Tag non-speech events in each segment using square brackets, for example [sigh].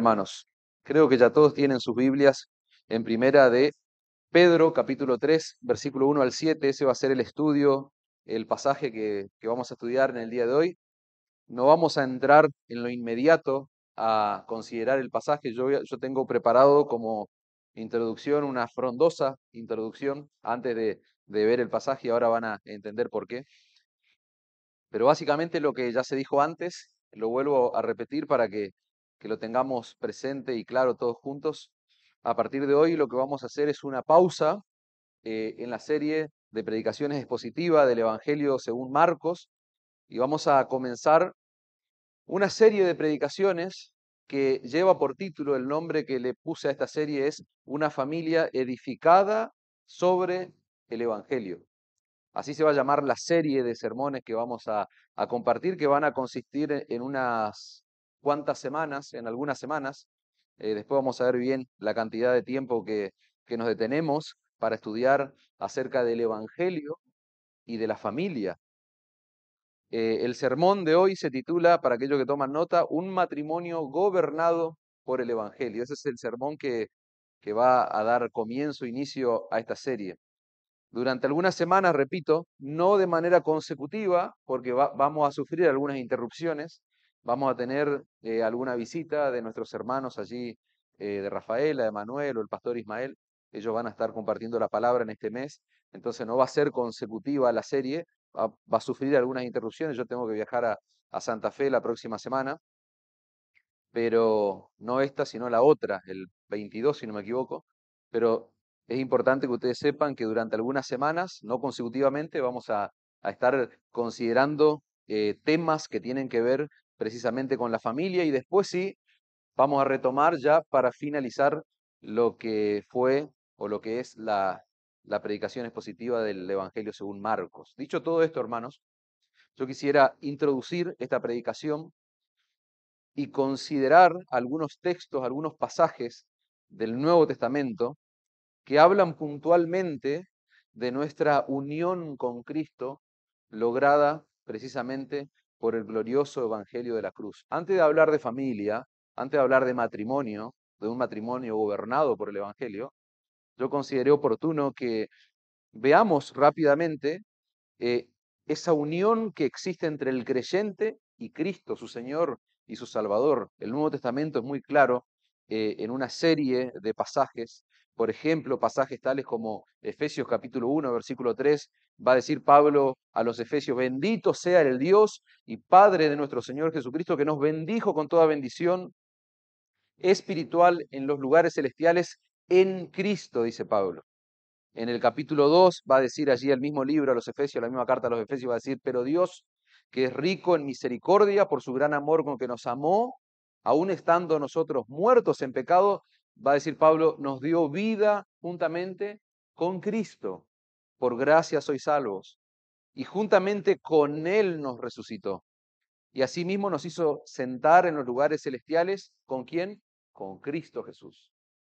hermanos, creo que ya todos tienen sus Biblias en primera de Pedro, capítulo 3, versículo 1 al 7. Ese va a ser el estudio, el pasaje que, vamos a estudiar en el día de hoy. No vamos a entrar en lo inmediato a considerar el pasaje. Yo, tengo preparado como introducción una frondosa introducción antes de, de ver el pasaje y ahora van a entender por qué. Pero básicamente lo que ya se dijo antes, lo vuelvo a repetir para que que lo tengamos presente y claro todos juntos. A partir de hoy lo que vamos a hacer es una pausa eh, en la serie de predicaciones expositivas del Evangelio según Marcos y vamos a comenzar una serie de predicaciones que lleva por título el nombre que le puse a esta serie es Una familia edificada sobre el Evangelio. Así se va a llamar la serie de sermones que vamos a compartir, que van a consistir en unas cuántas semanas, en algunas semanas. Eh, después vamos a ver bien la cantidad de tiempo que, que nos detenemos para estudiar acerca del Evangelio y de la familia. Eh, el sermón de hoy se titula, para aquellos que toman nota, Un matrimonio gobernado por el Evangelio. Ese es el sermón que, que va a dar comienzo, inicio a esta serie. Durante algunas semanas, repito, no de manera consecutiva, porque vamos a sufrir algunas interrupciones, Vamos a tener eh, alguna visita de nuestros hermanos allí, eh, de Rafaela, de Manuel o el pastor Ismael. Ellos van a estar compartiendo la palabra en este mes. Entonces no va a ser consecutiva la serie, va, a sufrir algunas interrupciones. Yo tengo que viajar a, Santa Fe la próxima semana, pero no esta, sino la otra, el 22, si no me equivoco. Pero es importante que ustedes sepan que durante algunas semanas, no consecutivamente, vamos a, estar considerando eh, temas que tienen que ver precisamente con la familia y después sí vamos a retomar ya para finalizar lo que fue o lo que es la, la predicación expositiva del Evangelio según Marcos. Dicho todo esto, hermanos, yo quisiera introducir esta predicación y considerar algunos textos, algunos pasajes del Nuevo Testamento que hablan puntualmente de nuestra unión con Cristo lograda precisamente por el glorioso Evangelio de la Cruz. Antes de hablar de familia, antes de hablar de matrimonio, de un matrimonio gobernado por el Evangelio, yo consideré oportuno que veamos rápidamente eh, esa unión que existe entre el creyente y Cristo, su Señor y su Salvador. El Nuevo Testamento es muy claro eh, en una serie de pasajes por ejemplo, pasajes tales como Efesios capítulo 1, versículo 3, va a decir Pablo a los Efesios, bendito sea el Dios y Padre de nuestro Señor Jesucristo, que nos bendijo con toda bendición espiritual en los lugares celestiales en Cristo, dice Pablo. En el capítulo 2 va a decir allí el mismo libro a los Efesios, la misma carta a los Efesios, va a decir, pero Dios, que es rico en misericordia por su gran amor con que nos amó, aun estando nosotros muertos en pecado, va a decir Pablo, nos dio vida juntamente con Cristo. Por gracia sois salvos. Y juntamente con Él nos resucitó. Y asimismo nos hizo sentar en los lugares celestiales. ¿Con quién? Con Cristo Jesús.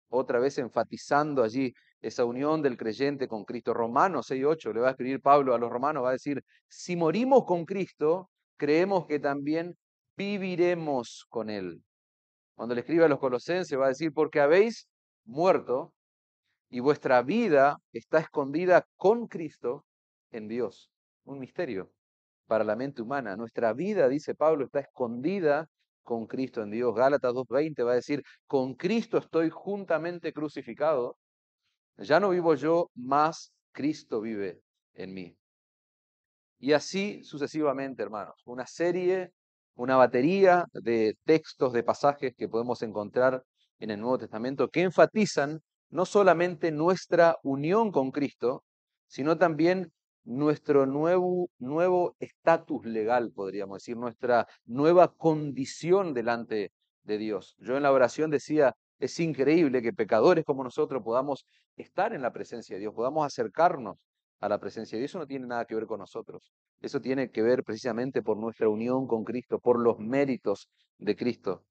Otra vez enfatizando allí esa unión del creyente con Cristo. Romanos 6.8 le va a escribir Pablo a los romanos, va a decir, si morimos con Cristo, creemos que también viviremos con Él. Cuando le escribe a los colosenses va a decir, porque habéis muerto y vuestra vida está escondida con Cristo en Dios. Un misterio para la mente humana. Nuestra vida, dice Pablo, está escondida con Cristo en Dios. Gálatas 2.20 va a decir, con Cristo estoy juntamente crucificado. Ya no vivo yo, más Cristo vive en mí. Y así sucesivamente, hermanos. Una serie una batería de textos, de pasajes que podemos encontrar en el Nuevo Testamento que enfatizan no solamente nuestra unión con Cristo, sino también nuestro nuevo nuevo estatus legal, podríamos decir, nuestra nueva condición delante de Dios. Yo en la oración decía, es increíble que pecadores como nosotros podamos estar en la presencia de Dios, podamos acercarnos a la presencia de Dios. Eso no tiene nada que ver con nosotros. Eso tiene que ver precisamente por nuestra unión con Cristo, por los méritos de Cristo.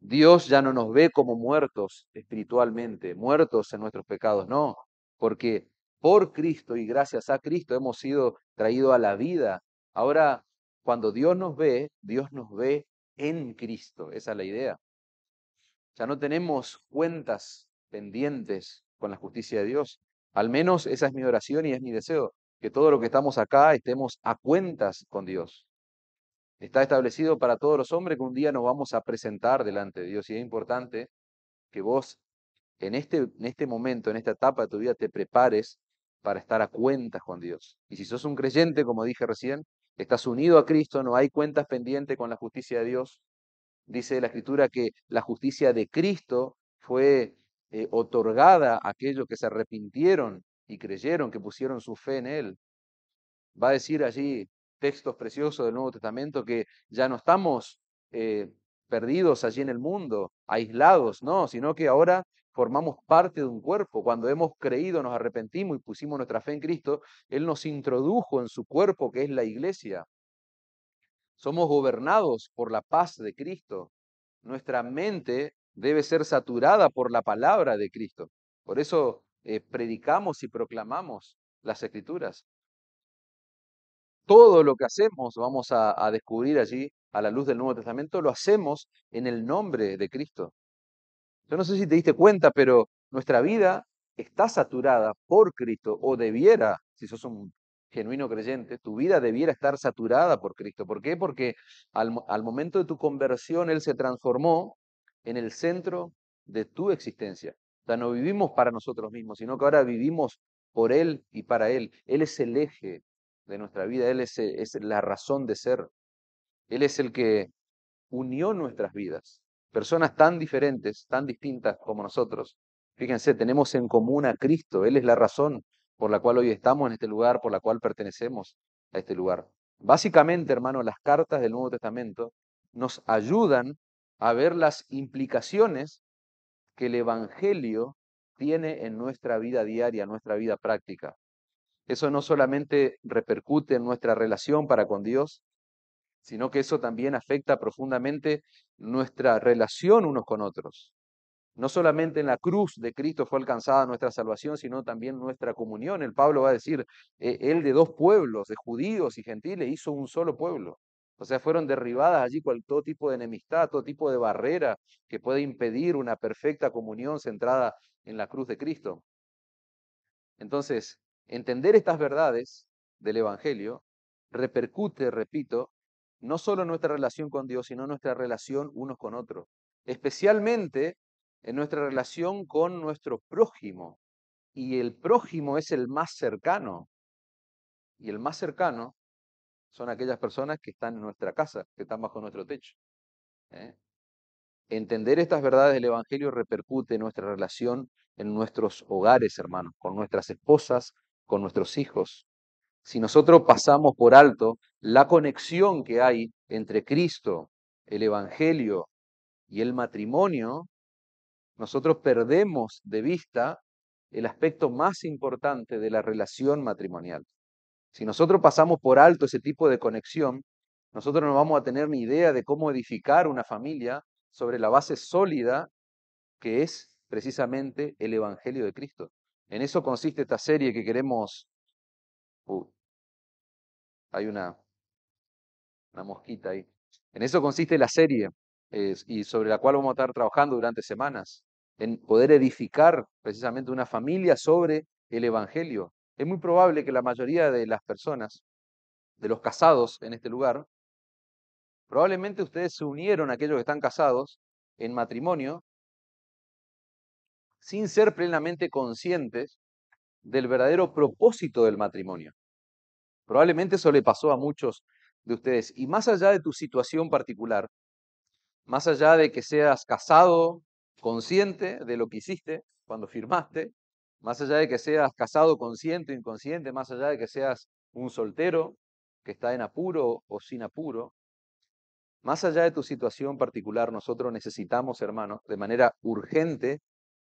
Dios ya no nos ve como muertos espiritualmente, muertos en nuestros pecados, no, porque por Cristo y gracias a Cristo hemos sido traídos a la vida. Ahora, cuando Dios nos ve, Dios nos ve en Cristo, esa es la idea. Ya no tenemos cuentas pendientes con la justicia de Dios, al menos esa es mi oración y es mi deseo, que todo lo que estamos acá estemos a cuentas con Dios. Está establecido para todos los hombres que un día nos vamos a presentar delante de Dios y es importante que vos en este, en este momento, en esta etapa de tu vida, te prepares para estar a cuentas con Dios. Y si sos un creyente, como dije recién, estás unido a Cristo, no hay cuentas pendientes con la justicia de Dios. Dice la Escritura que la justicia de Cristo fue eh, otorgada a aquellos que se arrepintieron y creyeron, que pusieron su fe en Él. Va a decir allí textos preciosos del Nuevo Testamento que ya no estamos eh, perdidos allí en el mundo, aislados, no, sino que ahora formamos parte de un cuerpo. Cuando hemos creído, nos arrepentimos y pusimos nuestra fe en Cristo, Él nos introdujo en su cuerpo que es la iglesia. Somos gobernados por la paz de Cristo. Nuestra mente debe ser saturada por la palabra de Cristo. Por eso eh, predicamos y proclamamos las escrituras. Todo lo que hacemos, vamos a, descubrir allí a la luz del Nuevo Testamento, lo hacemos en el nombre de Cristo. Yo no sé si te diste cuenta, pero nuestra vida está saturada por Cristo o debiera, si sos un genuino creyente, tu vida debiera estar saturada por Cristo. ¿Por qué? Porque al, momento de tu conversión Él se transformó en el centro de tu existencia. O sea, no vivimos para nosotros mismos, sino que ahora vivimos por Él y para Él. Él es el eje de nuestra vida, Él eh, es, la razón de ser. Él es el que unió nuestras vidas. Personas tan diferentes, tan distintas como nosotros. Fíjense, tenemos en común a Cristo. Él es la razón por la cual hoy estamos en este lugar, por la cual pertenecemos a este lugar. Básicamente, hermano, las cartas del Nuevo Testamento nos ayudan a ver las implicaciones que el Evangelio tiene en nuestra vida diaria, nuestra vida práctica. Eso no solamente repercute en nuestra relación para con Dios, sino que eso también afecta profundamente nuestra relación unos con otros. No solamente en la cruz de Cristo fue alcanzada nuestra salvación, sino también nuestra comunión. El Pablo va a decir, e-, él de dos pueblos, de judíos y gentiles, hizo un solo pueblo. O sea, fueron derribadas allí con todo tipo de enemistad, todo tipo de barrera que puede impedir una perfecta comunión centrada en la cruz de Cristo. Entonces, entender estas verdades del Evangelio repercute, repito, no solo en nuestra relación con Dios, sino en nuestra relación unos con otros, especialmente en nuestra relación con nuestro prójimo. Y el prójimo es el más cercano. Y el más cercano son aquellas personas que están en nuestra casa, que están bajo nuestro techo. ¿eh? Entender estas verdades del Evangelio repercute en nuestra relación en nuestros hogares, hermanos, con nuestras esposas, con nuestros hijos. Si nosotros pasamos por alto la conexión que hay entre Cristo, el Evangelio y el matrimonio, nosotros perdemos de vista el aspecto más importante de la relación matrimonial. Si nosotros pasamos por alto ese tipo de conexión, nosotros no vamos a tener ni idea de cómo edificar una familia sobre la base sólida que es precisamente el Evangelio de Cristo. En eso consiste esta serie que queremos... Uh, hay una, una mosquita ahí. En eso consiste la serie y sobre la cual vamos a estar trabajando durante semanas, en poder edificar precisamente una familia sobre el Evangelio, es muy probable que la mayoría de las personas, de los casados en este lugar, probablemente ustedes se unieron a aquellos que están casados en matrimonio sin ser plenamente conscientes del verdadero propósito del matrimonio. Probablemente eso le pasó a muchos de ustedes. Y más allá de tu situación particular, más allá de que seas casado, consciente de lo que hiciste cuando firmaste, más allá de que seas casado consciente o inconsciente, más allá de que seas un soltero que está en apuro o sin apuro, más allá de tu situación particular, nosotros necesitamos, hermanos, de manera urgente,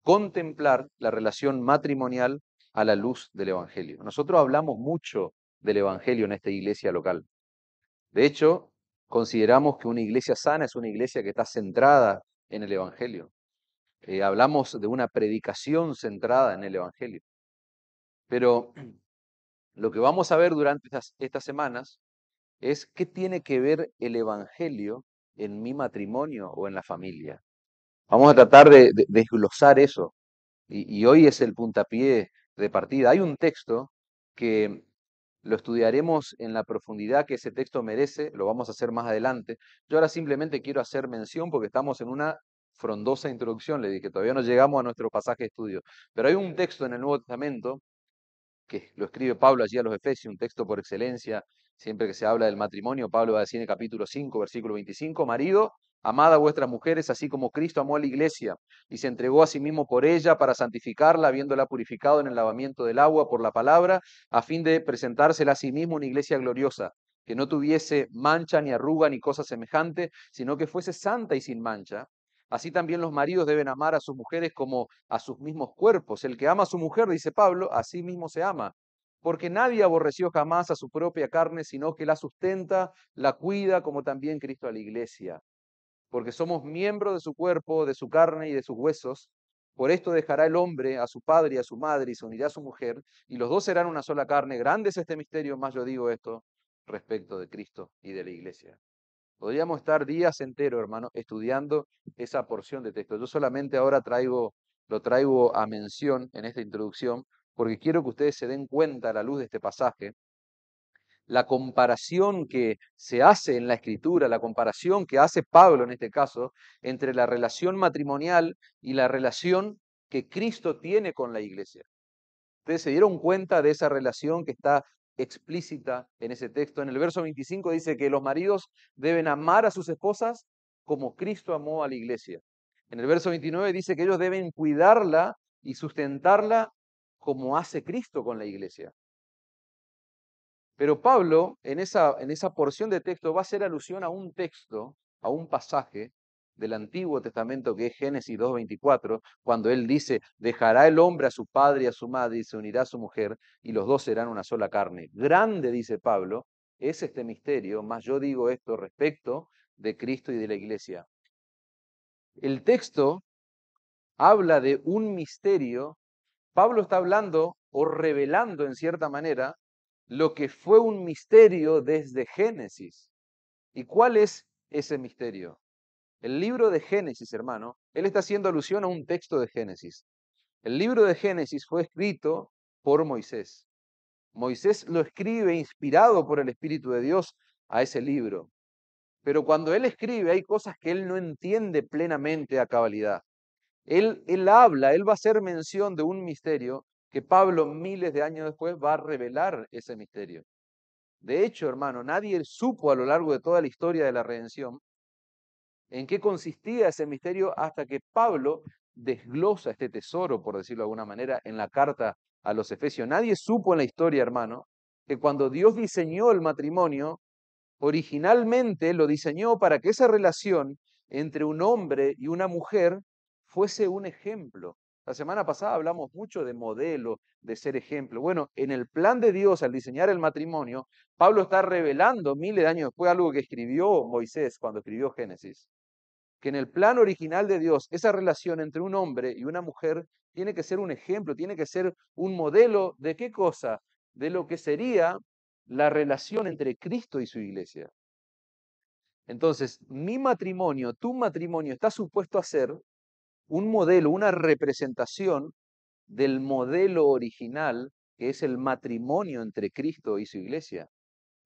contemplar la relación matrimonial a la luz del Evangelio. Nosotros hablamos mucho del Evangelio en esta iglesia local. De hecho, consideramos que una iglesia sana es una iglesia que está centrada en el Evangelio. Eh, hablamos de una predicación centrada en el Evangelio. Pero lo que vamos a ver durante estas, semanas es qué tiene que ver el Evangelio en mi matrimonio o en la familia. Vamos a tratar de, desglosar eso. y, hoy es el puntapié de partida. Hay un texto que lo estudiaremos en la profundidad que ese texto merece, lo vamos a hacer más adelante. Yo ahora simplemente quiero hacer mención porque estamos en una frondosa introducción, le dije, todavía no llegamos a nuestro pasaje de estudio. Pero hay un texto en el Nuevo Testamento que lo escribe Pablo allí a los Efesios, un texto por excelencia, siempre que se habla del matrimonio, Pablo va a decir en el capítulo 5, versículo 25, marido, amada a vuestras mujeres, así como Cristo amó a la iglesia y se entregó a sí mismo por ella para santificarla, habiéndola purificado en el lavamiento del agua por la palabra, a fin de presentársela a sí mismo una iglesia gloriosa, que no tuviese mancha ni arruga ni cosa semejante, sino que fuese santa y sin mancha, Así también los maridos deben amar a sus mujeres como a sus mismos cuerpos. El que ama a su mujer, dice Pablo, a sí mismo se ama. Porque nadie aborreció jamás a su propia carne, sino que la sustenta, la cuida, como también Cristo a la iglesia. Porque somos miembros de su cuerpo, de su carne y de sus huesos. Por esto dejará el hombre a su padre y a su madre y se unirá a su mujer, y los dos serán una sola carne. Grande es este misterio, más yo digo esto respecto de Cristo y de la iglesia. Podríamos estar días enteros, hermano, estudiando esa porción de texto. Yo solamente ahora traigo, lo traigo a mención en esta introducción, porque quiero que ustedes se den cuenta a la luz de este pasaje, la comparación que se hace en la escritura, la comparación que hace Pablo en este caso, entre la relación matrimonial y la relación que Cristo tiene con la iglesia. Ustedes se dieron cuenta de esa relación que está explícita en ese texto. En el verso 25 dice que los maridos deben amar a sus esposas como Cristo amó a la iglesia. En el verso 29 dice que ellos deben cuidarla y sustentarla como hace Cristo con la iglesia. Pero Pablo, en esa, en esa porción de texto, va a hacer alusión a un texto, a un pasaje, del Antiguo Testamento, que es Génesis 2.24, cuando él dice, dejará el hombre a su padre y a su madre y se unirá a su mujer, y los dos serán una sola carne. Grande, dice Pablo, es este misterio, más yo digo esto respecto de Cristo y de la iglesia. El texto habla de un misterio. Pablo está hablando o revelando en cierta manera lo que fue un misterio desde Génesis. ¿Y cuál es ese misterio? El libro de Génesis, hermano, él está haciendo alusión a un texto de Génesis. El libro de Génesis fue escrito por Moisés. Moisés lo escribe inspirado por el Espíritu de Dios a ese libro. Pero cuando él escribe hay cosas que él no entiende plenamente a cabalidad. Él, él habla, él va a hacer mención de un misterio que Pablo miles de años después va a revelar ese misterio. De hecho, hermano, nadie supo a lo largo de toda la historia de la redención en qué consistía ese misterio hasta que Pablo desglosa este tesoro, por decirlo de alguna manera, en la carta a los Efesios. Nadie supo en la historia, hermano, que cuando Dios diseñó el matrimonio, originalmente lo diseñó para que esa relación entre un hombre y una mujer fuese un ejemplo. La semana pasada hablamos mucho de modelo, de ser ejemplo. Bueno, en el plan de Dios al diseñar el matrimonio, Pablo está revelando miles de años después algo que escribió Moisés cuando escribió Génesis que en el plan original de Dios, esa relación entre un hombre y una mujer tiene que ser un ejemplo, tiene que ser un modelo de qué cosa? De lo que sería la relación entre Cristo y su iglesia. Entonces, mi matrimonio, tu matrimonio, está supuesto a ser un modelo, una representación del modelo original, que es el matrimonio entre Cristo y su iglesia.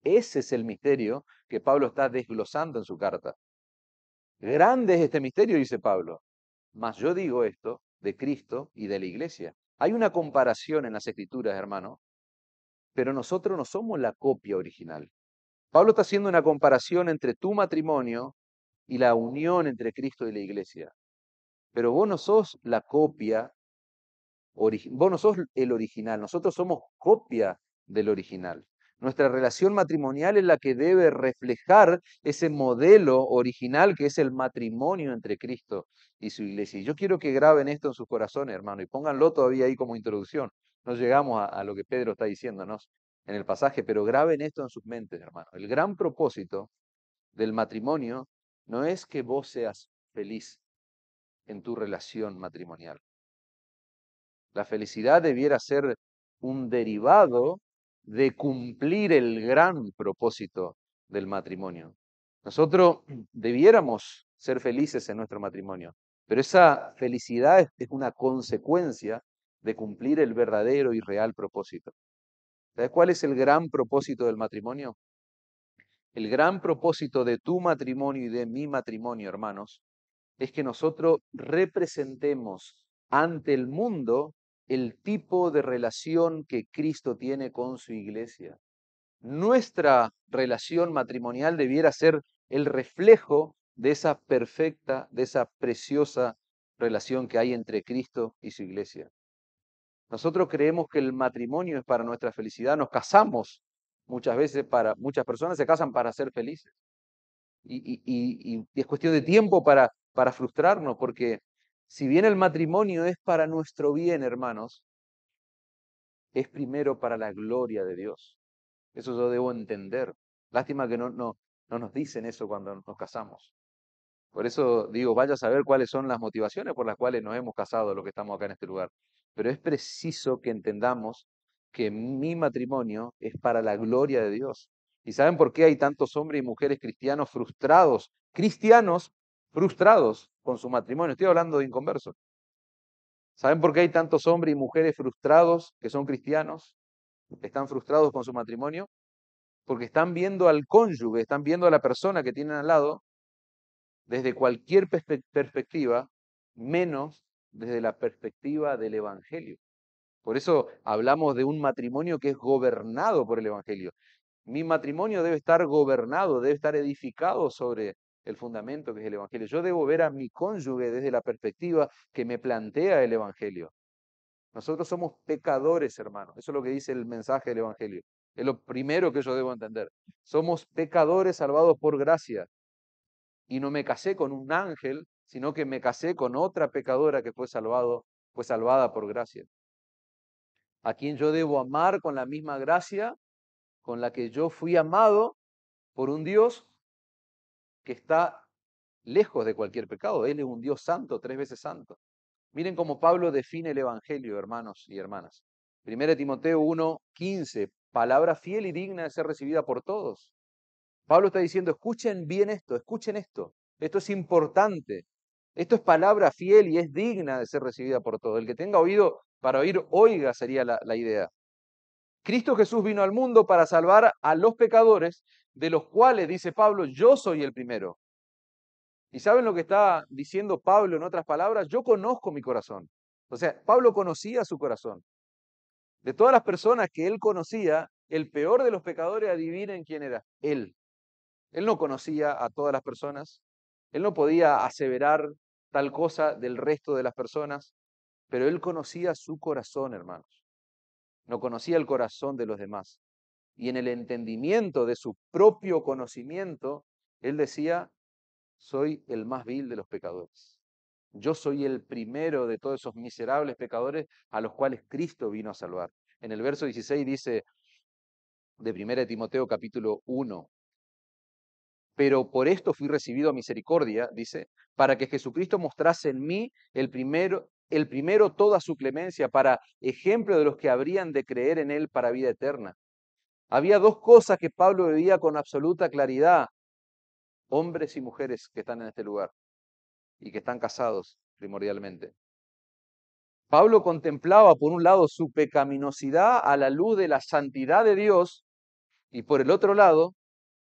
Ese es el misterio que Pablo está desglosando en su carta. Grande es este misterio, dice Pablo. Mas yo digo esto de Cristo y de la iglesia. Hay una comparación en las escrituras, hermano, pero nosotros no somos la copia original. Pablo está haciendo una comparación entre tu matrimonio y la unión entre Cristo y la iglesia. Pero vos no sos la copia, vos no sos el original, nosotros somos copia del original. Nuestra relación matrimonial es la que debe reflejar ese modelo original que es el matrimonio entre Cristo y su iglesia. Y yo quiero que graben esto en sus corazones, hermano, y pónganlo todavía ahí como introducción. No llegamos a, a lo que Pedro está diciéndonos en el pasaje, pero graben esto en sus mentes, hermano. El gran propósito del matrimonio no es que vos seas feliz en tu relación matrimonial. La felicidad debiera ser un derivado de cumplir el gran propósito del matrimonio. Nosotros mm. debiéramos ser felices en nuestro matrimonio, pero esa felicidad es una consecuencia de cumplir el verdadero y real propósito. ¿Sabes cuál es el gran propósito del matrimonio? El gran propósito de tu matrimonio y de mi matrimonio, hermanos, es que nosotros representemos ante el mundo el tipo de relación que Cristo tiene con su iglesia. Nuestra relación matrimonial debiera ser el reflejo de esa perfecta, de esa preciosa relación que hay entre Cristo y su iglesia. Nosotros creemos que el matrimonio es para nuestra felicidad, nos casamos muchas veces para, muchas personas se casan para ser felices. Y, y, es cuestión de tiempo para, para frustrarnos, porque si bien el matrimonio es para nuestro bien, hermanos, es primero para la gloria de Dios. Eso yo debo entender. Lástima que no, no, no nos dicen eso cuando nos casamos. Por eso digo, vaya a saber cuáles son las motivaciones por las cuales nos hemos casado los que estamos acá en este lugar. Pero es preciso que entendamos que mi matrimonio es para la gloria de Dios. ¿Y saben por qué hay tantos hombres y mujeres cristianos frustrados? Cristianos frustrados con su matrimonio. Estoy hablando de inconversos. ¿Saben por qué hay tantos hombres y mujeres frustrados que son cristianos? Están frustrados con su matrimonio porque están viendo al cónyuge, están viendo a la persona que tienen al lado desde cualquier perspectiva, menos desde la perspectiva del Evangelio. Por eso hablamos de un matrimonio que es gobernado por el Evangelio. Mi matrimonio debe estar gobernado, debe estar edificado sobre el fundamento que es el Evangelio. Yo debo ver a mi cónyuge desde la perspectiva que me plantea el Evangelio. Nosotros somos pecadores, hermanos. Eso es lo que dice el mensaje del Evangelio. Es lo primero que yo debo entender. Somos pecadores salvados por gracia. Y no me casé con un ángel, sino que me casé con otra pecadora que fue salvado, fue salvada por gracia. A quien yo debo amar con la misma gracia con la que yo fui amado por un Dios que está lejos de cualquier pecado. Él es un Dios santo, tres veces santo. Miren cómo Pablo define el Evangelio, hermanos y hermanas. 1 Timoteo 1, 15, palabra fiel y digna de ser recibida por todos. Pablo está diciendo, escuchen bien esto, escuchen esto, esto es importante, esto es palabra fiel y es digna de ser recibida por todos. El que tenga oído para oír, oiga, sería la, la idea. Cristo Jesús vino al mundo para salvar a los pecadores de los cuales, dice Pablo, yo soy el primero. ¿Y saben lo que está diciendo Pablo en otras palabras? Yo conozco mi corazón. O sea, Pablo conocía su corazón. De todas las personas que él conocía, el peor de los pecadores, adivinen quién era, él. Él no conocía a todas las personas, él no podía aseverar tal cosa del resto de las personas, pero él conocía su corazón, hermanos. No conocía el corazón de los demás y en el entendimiento de su propio conocimiento, él decía, soy el más vil de los pecadores. Yo soy el primero de todos esos miserables pecadores a los cuales Cristo vino a salvar. En el verso 16 dice, de 1 Timoteo capítulo 1, pero por esto fui recibido a misericordia, dice, para que Jesucristo mostrase en mí el primero, el primero toda su clemencia para ejemplo de los que habrían de creer en él para vida eterna. Había dos cosas que Pablo veía con absoluta claridad, hombres y mujeres que están en este lugar y que están casados primordialmente. Pablo contemplaba, por un lado, su pecaminosidad a la luz de la santidad de Dios y por el otro lado,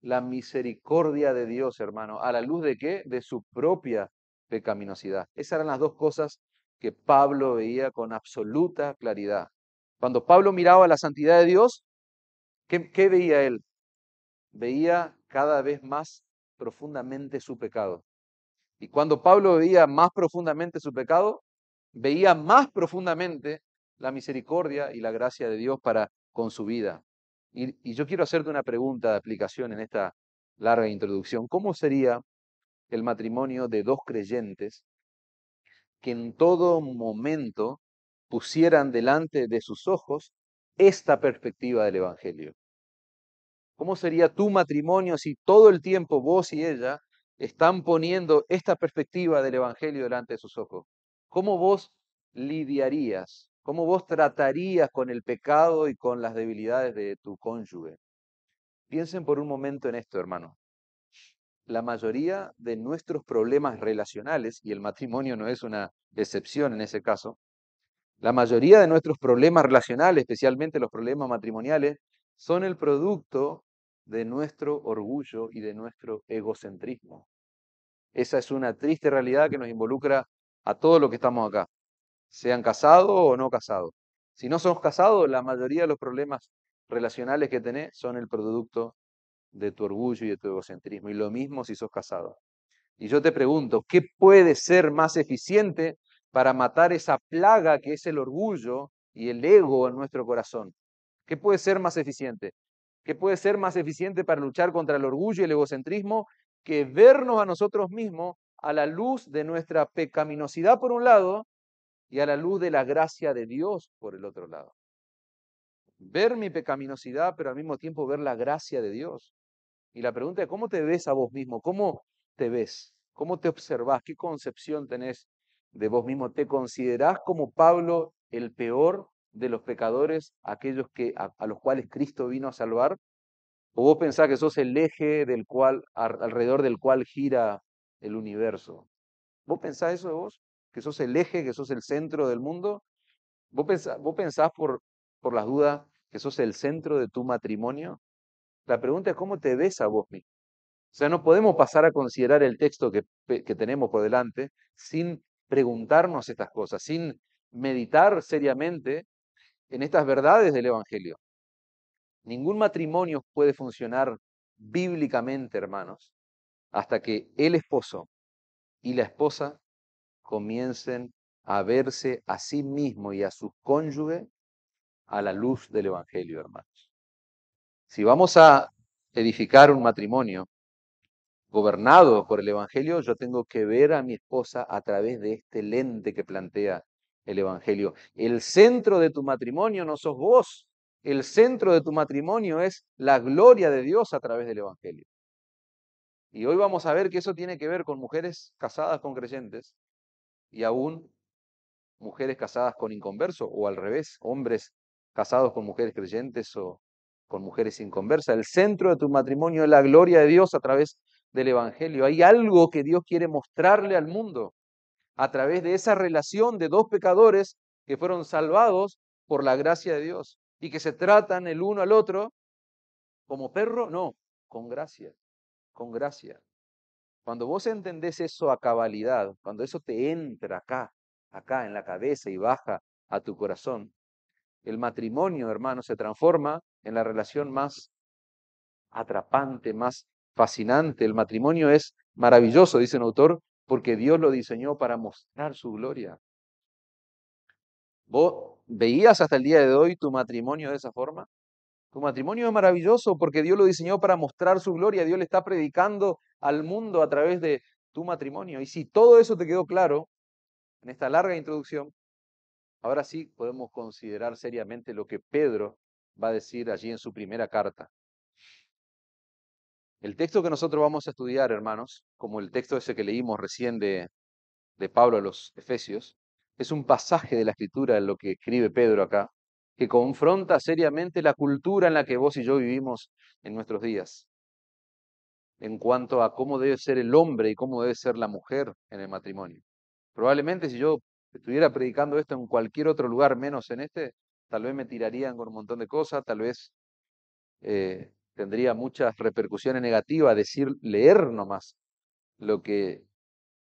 la misericordia de Dios, hermano, a la luz de qué? De su propia pecaminosidad. Esas eran las dos cosas que Pablo veía con absoluta claridad. Cuando Pablo miraba la santidad de Dios, ¿Qué, veía él? Veía cada vez más profundamente su pecado. Y cuando Pablo veía más profundamente su pecado, veía más profundamente la misericordia y la gracia de Dios para con su vida. y, yo quiero hacerte una pregunta de aplicación en esta larga introducción. ¿Cómo sería el matrimonio de dos creyentes que en todo momento pusieran delante de sus ojos esta perspectiva del Evangelio? ¿Cómo sería tu matrimonio si todo el tiempo vos y ella están poniendo esta perspectiva del Evangelio delante de sus ojos? ¿Cómo vos lidiarías? ¿Cómo vos tratarías con el pecado y con las debilidades de tu cónyuge? Piensen por un momento en esto, hermano. La mayoría de nuestros problemas relacionales, y el matrimonio no es una excepción en ese caso, la mayoría de nuestros problemas relacionales, especialmente los problemas matrimoniales, son el producto de nuestro orgullo y de nuestro egocentrismo. Esa es una triste realidad que nos involucra a todos los que estamos acá, sean casados o no casados. Si no somos casados, la mayoría de los problemas relacionales que tenés son el producto de tu orgullo y de tu egocentrismo. Y lo mismo si sos casado. Y yo te pregunto, ¿qué puede ser más eficiente para matar esa plaga que es el orgullo y el ego en nuestro corazón? ¿Qué puede ser más eficiente? que puede ser más eficiente para luchar contra el orgullo y el egocentrismo que vernos a nosotros mismos a la luz de nuestra pecaminosidad por un lado y a la luz de la gracia de Dios por el otro lado. Ver mi pecaminosidad, pero al mismo tiempo ver la gracia de Dios. Y la pregunta es, ¿cómo te ves a vos mismo? ¿Cómo te ves? ¿Cómo te observás? ¿Qué concepción tenés de vos mismo? ¿Te considerás como Pablo el peor de los pecadores, aquellos que, a, los cuales Cristo vino a salvar? ¿O vos pensás que sos el eje del cual, alrededor del cual gira el universo? ¿Vos pensás eso de vos? ¿Que sos el eje, que sos el centro del mundo? ¿Vos pensás, vos pensás por, por las dudas que sos el centro de tu matrimonio? La pregunta es cómo te ves a vos mismo. O sea, no podemos pasar a considerar el texto que, que tenemos por delante sin preguntarnos estas cosas, sin meditar seriamente en estas verdades del Evangelio. Ningún matrimonio puede funcionar bíblicamente, hermanos, hasta que el esposo y la esposa comiencen a verse a sí mismo y a su cónyuge a la luz del Evangelio, hermanos. Si vamos a edificar un matrimonio gobernado por el Evangelio, yo tengo que ver a mi esposa a través de este lente que plantea el Evangelio. El centro de tu matrimonio no sos vos, el centro de tu matrimonio es la gloria de Dios a través del Evangelio. Y hoy vamos a ver que eso tiene que ver con mujeres casadas con creyentes y aún mujeres casadas con inconversos o al revés, hombres casados con mujeres creyentes o con mujeres inconversas. El centro de tu matrimonio es la gloria de Dios a través del Evangelio. Hay algo que Dios quiere mostrarle al mundo a través de esa relación de dos pecadores que fueron salvados por la gracia de Dios y que se tratan el uno al otro como perro, no, con gracia, con gracia. Cuando vos entendés eso a cabalidad, cuando eso te entra acá, acá en la cabeza y baja a tu corazón, el matrimonio, hermano, se transforma en la relación más atrapante, más fascinante. El matrimonio es maravilloso, dice un autor, porque Dios lo diseñó para mostrar su gloria. ¿Vos veías hasta el día de hoy tu matrimonio de esa forma? Tu matrimonio es maravilloso porque Dios lo diseñó para mostrar su gloria. Dios le está predicando al mundo a través de tu matrimonio. Y si todo eso te quedó claro en esta larga introducción, ahora sí podemos considerar seriamente lo que Pedro va a decir allí en su primera carta. El texto que nosotros vamos a estudiar, hermanos, como el texto ese que leímos recién de, de Pablo a los Efesios, es un pasaje de la escritura en lo que escribe Pedro acá, que confronta seriamente la cultura en la que vos y yo vivimos en nuestros días, en cuanto a cómo debe ser el hombre y cómo debe ser la mujer en el matrimonio. Probablemente si yo estuviera predicando esto en cualquier otro lugar menos en este, tal vez me tirarían con un montón de cosas, tal vez eh, tendría muchas repercusiones negativas decir, leer nomás lo que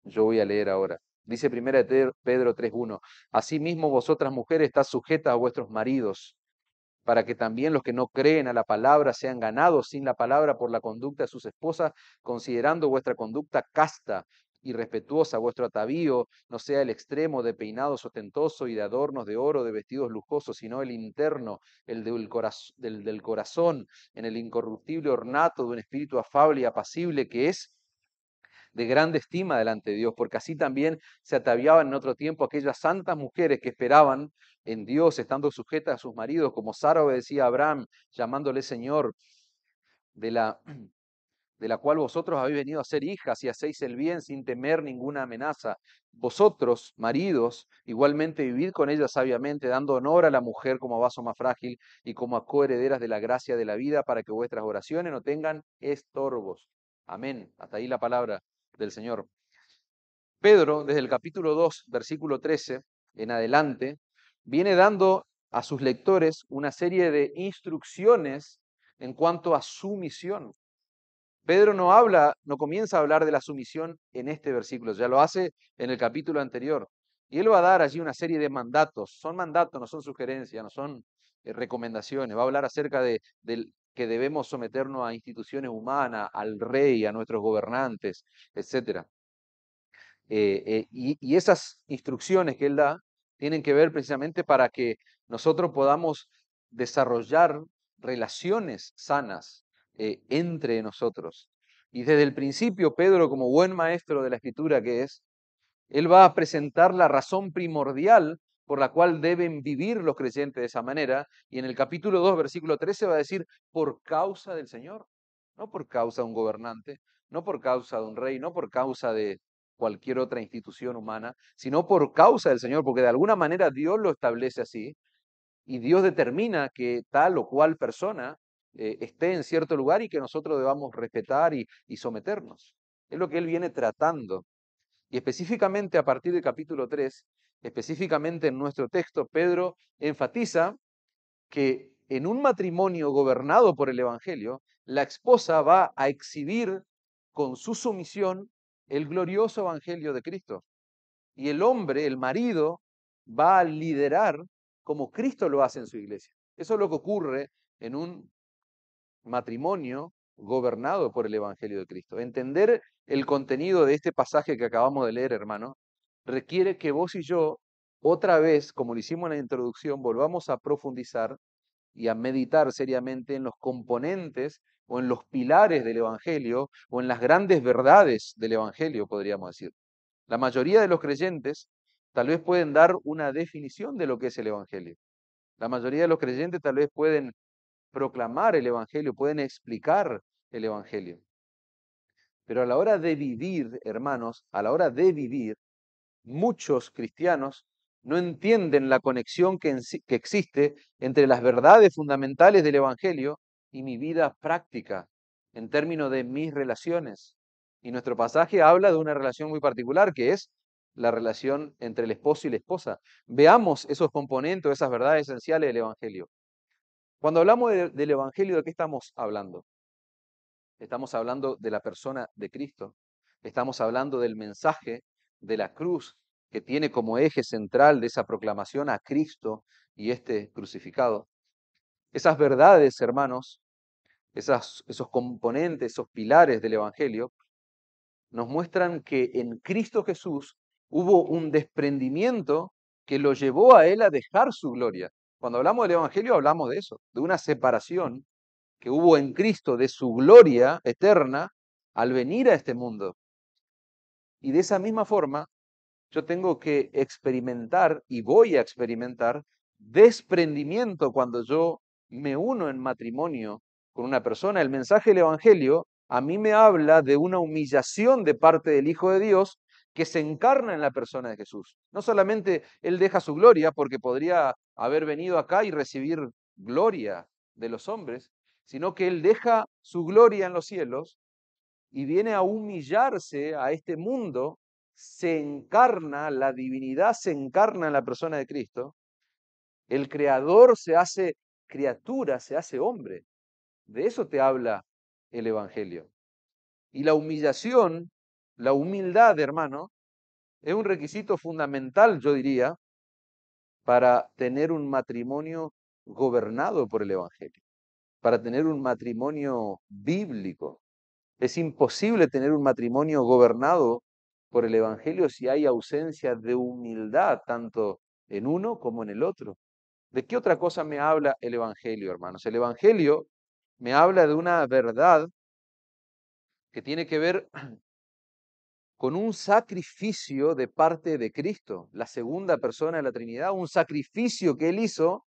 yo voy a leer ahora. Dice primera de Pedro 3.1, Asimismo vosotras mujeres estás sujetas a vuestros maridos, para que también los que no creen a la palabra sean ganados sin la palabra por la conducta de sus esposas, considerando vuestra conducta casta, y respetuosa vuestro atavío no sea el extremo de peinados ostentosos y de adornos de oro, de vestidos lujosos, sino el interno, el del, corazón, del corazón, en el incorruptible ornato de un espíritu afable y apacible que es de grande estima delante de Dios, porque así también se ataviaban en otro tiempo aquellas santas mujeres que esperaban en Dios, estando sujetas a sus maridos, como Sara obedecía a Abraham, llamándole Señor. De la de la cual vosotros habéis venido a ser hijas y hacéis el bien sin temer ninguna amenaza. Vosotros, maridos, igualmente vivid con ella sabiamente, dando honor a la mujer como vaso más frágil y como a coherederas de la gracia de la vida, para que vuestras oraciones no tengan estorbos. Amén. Hasta ahí la palabra del Señor. Pedro, desde el capítulo 2, versículo 13 en adelante, viene dando a sus lectores una serie de instrucciones en cuanto a su misión. Pedro no habla, no comienza a hablar de la sumisión en este versículo, ya lo hace en el capítulo anterior. Y él va a dar allí una serie de mandatos. Son mandatos, no son sugerencias, no son eh, recomendaciones. Va a hablar acerca de, que debemos someternos a instituciones humanas, al rey, a nuestros gobernantes, etc. Eh, eh, y esas instrucciones que él da tienen que ver precisamente para que nosotros podamos desarrollar relaciones sanas eh, entre nosotros. Y desde el principio, Pedro, como buen maestro de la escritura que es, él va a presentar la razón primordial por la cual deben vivir los creyentes de esa manera. Y en el capítulo 2, versículo 13, va a decir, por causa del Señor, no por causa de un gobernante, no por causa de un rey, no por causa de cualquier otra institución humana, sino por causa del Señor, porque de alguna manera Dios lo establece así y Dios determina que tal o cual persona eh, esté en cierto lugar y que nosotros debamos respetar y, y someternos. Es lo que él viene tratando. Y específicamente a partir del capítulo 3, específicamente en nuestro texto, Pedro enfatiza que en un matrimonio gobernado por el Evangelio, la esposa va a exhibir con su sumisión el glorioso Evangelio de Cristo. Y el hombre, el marido, va a liderar como Cristo lo hace en su iglesia. Eso es lo que ocurre en un matrimonio gobernado por el Evangelio de Cristo. Entender el contenido de este pasaje que acabamos de leer, hermano, requiere que vos y yo, otra vez, como lo hicimos en la introducción, volvamos a profundizar y a meditar seriamente en los componentes o en los pilares del Evangelio o en las grandes verdades del Evangelio, podríamos decir. La mayoría de los creyentes tal vez pueden dar una definición de lo que es el Evangelio. La mayoría de los creyentes tal vez pueden proclamar el Evangelio, pueden explicar el Evangelio. Pero a la hora de vivir, hermanos, a la hora de vivir, muchos cristianos no entienden la conexión que, existe entre las verdades fundamentales del Evangelio y mi vida práctica en términos de mis relaciones. Y nuestro pasaje habla de una relación muy particular que es la relación entre el esposo y la esposa. Veamos esos componentes, esas verdades esenciales del Evangelio. Cuando hablamos del Evangelio, ¿de qué estamos hablando? Estamos hablando de la persona de Cristo. Estamos hablando del mensaje de la cruz que tiene como eje central de esa proclamación a Cristo y este crucificado. Esas verdades, hermanos, esos componentes, esos pilares del Evangelio, nos muestran que en Cristo Jesús hubo un desprendimiento que lo llevó a él a dejar su gloria. Cuando hablamos del Evangelio hablamos de eso, de una separación que hubo en Cristo de su gloria eterna al venir a este mundo. Y de esa misma forma, yo tengo que experimentar y voy a experimentar desprendimiento cuando yo me uno en matrimonio con una persona. El mensaje del Evangelio a mí me habla de una humillación de parte del Hijo de Dios que se encarna en la persona de Jesús. No solamente Él deja su gloria, porque podría haber venido acá y recibir gloria de los hombres, sino que Él deja su gloria en los cielos y viene a humillarse a este mundo, se encarna, la divinidad se encarna en la persona de Cristo, el creador se hace criatura, se hace hombre. De eso te habla el Evangelio. Y la humillación, la humildad, hermano, es un requisito fundamental, yo diría, para tener un matrimonio gobernado por el Evangelio, para tener un matrimonio bíblico. Es imposible tener un matrimonio gobernado por el Evangelio si hay ausencia de humildad, tanto en uno como en el otro. ¿De qué otra cosa me habla el Evangelio, hermanos? El Evangelio me habla de una verdad que tiene que ver con un sacrificio de parte de Cristo, la segunda persona de la Trinidad, un sacrificio que Él hizo,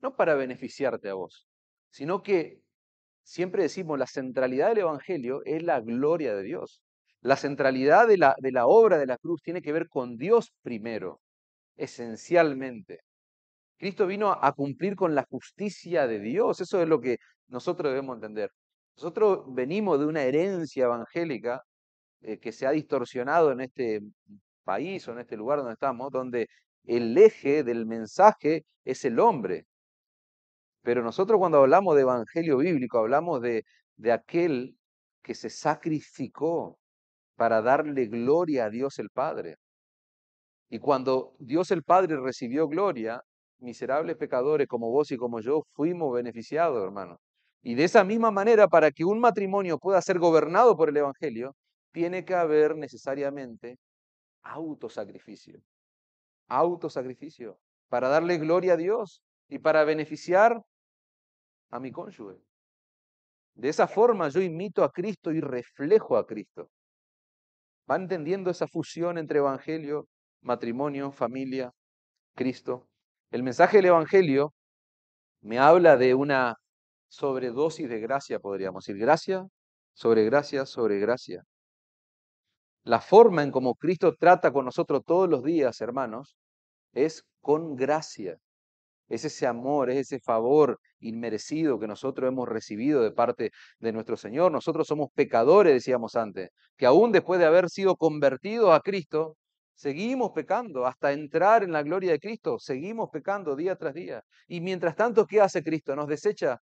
no para beneficiarte a vos, sino que siempre decimos, la centralidad del Evangelio es la gloria de Dios. La centralidad de la, de la obra de la cruz tiene que ver con Dios primero, esencialmente. Cristo vino a cumplir con la justicia de Dios, eso es lo que nosotros debemos entender. Nosotros venimos de una herencia evangélica eh, que se ha distorsionado en este país o en este lugar donde estamos, donde el eje del mensaje es el hombre. Pero nosotros cuando hablamos de evangelio bíblico, hablamos de, de aquel que se sacrificó para darle gloria a Dios el Padre. Y cuando Dios el Padre recibió gloria, miserables pecadores como vos y como yo fuimos beneficiados, hermanos. Y de esa misma manera, para que un matrimonio pueda ser gobernado por el Evangelio, tiene que haber necesariamente autosacrificio. Autosacrificio para darle gloria a Dios y para beneficiar a mi cónyuge. De esa forma yo imito a Cristo y reflejo a Cristo. Va entendiendo esa fusión entre evangelio, matrimonio, familia, Cristo. El mensaje del evangelio me habla de una sobredosis de gracia, podríamos decir, gracia sobre gracia sobre gracia. La forma en como Cristo trata con nosotros todos los días, hermanos, es con gracia. Es ese amor, es ese favor inmerecido que nosotros hemos recibido de parte de nuestro Señor. Nosotros somos pecadores, decíamos antes, que aún después de haber sido convertidos a Cristo, seguimos pecando hasta entrar en la gloria de Cristo, seguimos pecando día tras día. Y mientras tanto, ¿qué hace Cristo? Nos desecha,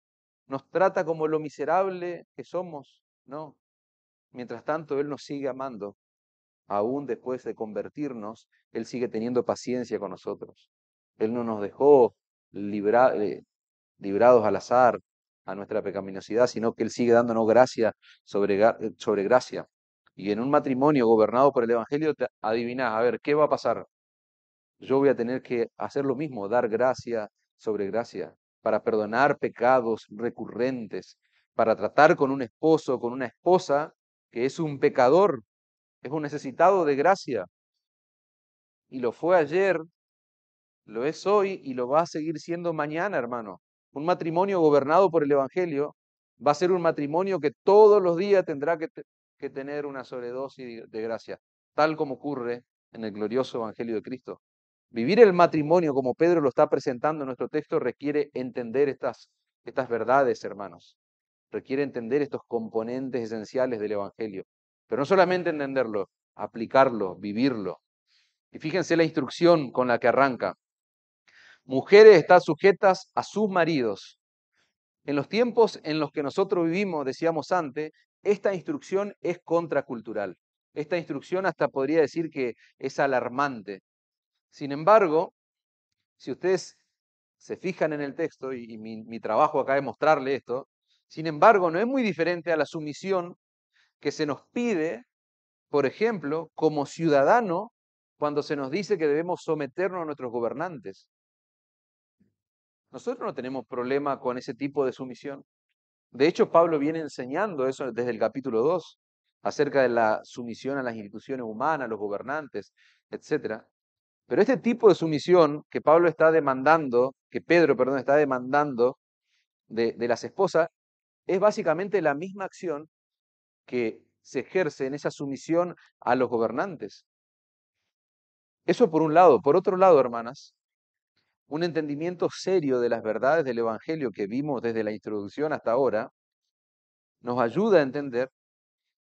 nos trata como lo miserable que somos. No, mientras tanto, Él nos sigue amando aún después de convertirnos, Él sigue teniendo paciencia con nosotros. Él no nos dejó eh, librados al azar a nuestra pecaminosidad, sino que Él sigue dándonos gracia sobre, eh, gracia. Y en un matrimonio gobernado por el Evangelio, te a ver, ¿qué va a pasar? Yo voy a tener que hacer lo mismo, dar gracia sobre gracia, para perdonar pecados recurrentes, para tratar con un esposo, con una esposa que es un pecador es un necesitado de gracia. Y lo fue ayer, lo es hoy y lo va a seguir siendo mañana, hermano. Un matrimonio gobernado por el Evangelio va a ser un matrimonio que todos los días tendrá que, que tener una sobredosis de gracia, tal como ocurre en el glorioso Evangelio de Cristo. Vivir el matrimonio como Pedro lo está presentando en nuestro texto requiere entender estas, estas verdades, hermanos. Requiere entender estos componentes esenciales del Evangelio. Pero no solamente entenderlo, aplicarlo, vivirlo. Y fíjense la instrucción con la que arranca. Mujeres están sujetas a sus maridos. En los tiempos en los que nosotros vivimos, decíamos antes, esta instrucción es contracultural. Esta instrucción hasta podría decir que es alarmante. Sin embargo, si ustedes se fijan en el texto, y, mi, trabajo acá es mostrarle esto, sin embargo, no es muy diferente a la sumisión que se nos pide, por ejemplo, como ciudadano, cuando se nos dice que debemos someternos a nuestros gobernantes. Nosotros no tenemos problema con ese tipo de sumisión. De hecho, Pablo viene enseñando eso desde el capítulo 2, acerca de la sumisión a las instituciones humanas, a los gobernantes, etc. Pero este tipo de sumisión que Pablo está demandando, que Pedro, perdón, está demandando de, de las esposas, es básicamente la misma acción que se ejerce en esa sumisión a los gobernantes. Eso por un lado. Por otro lado, hermanas, un entendimiento serio de las verdades del Evangelio que vimos desde la introducción hasta ahora, nos ayuda a entender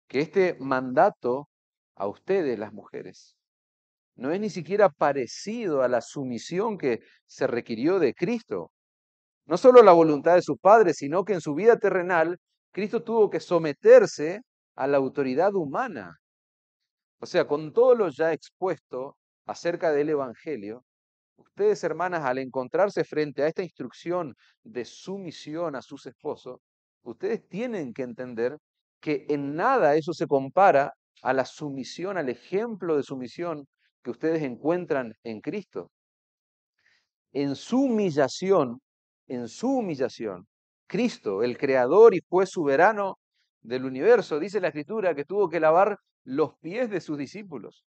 que este mandato a ustedes, las mujeres, no es ni siquiera parecido a la sumisión que se requirió de Cristo. No solo la voluntad de sus padres, sino que en su vida terrenal, Cristo tuvo que someterse a la autoridad humana. O sea, con todo lo ya expuesto acerca del Evangelio, ustedes hermanas, al encontrarse frente a esta instrucción de sumisión a sus esposos, ustedes tienen que entender que en nada eso se compara a la sumisión, al ejemplo de sumisión que ustedes encuentran en Cristo. En su humillación, en su humillación, Cristo, el creador y juez soberano, del universo. Dice la escritura que tuvo que lavar los pies de sus discípulos.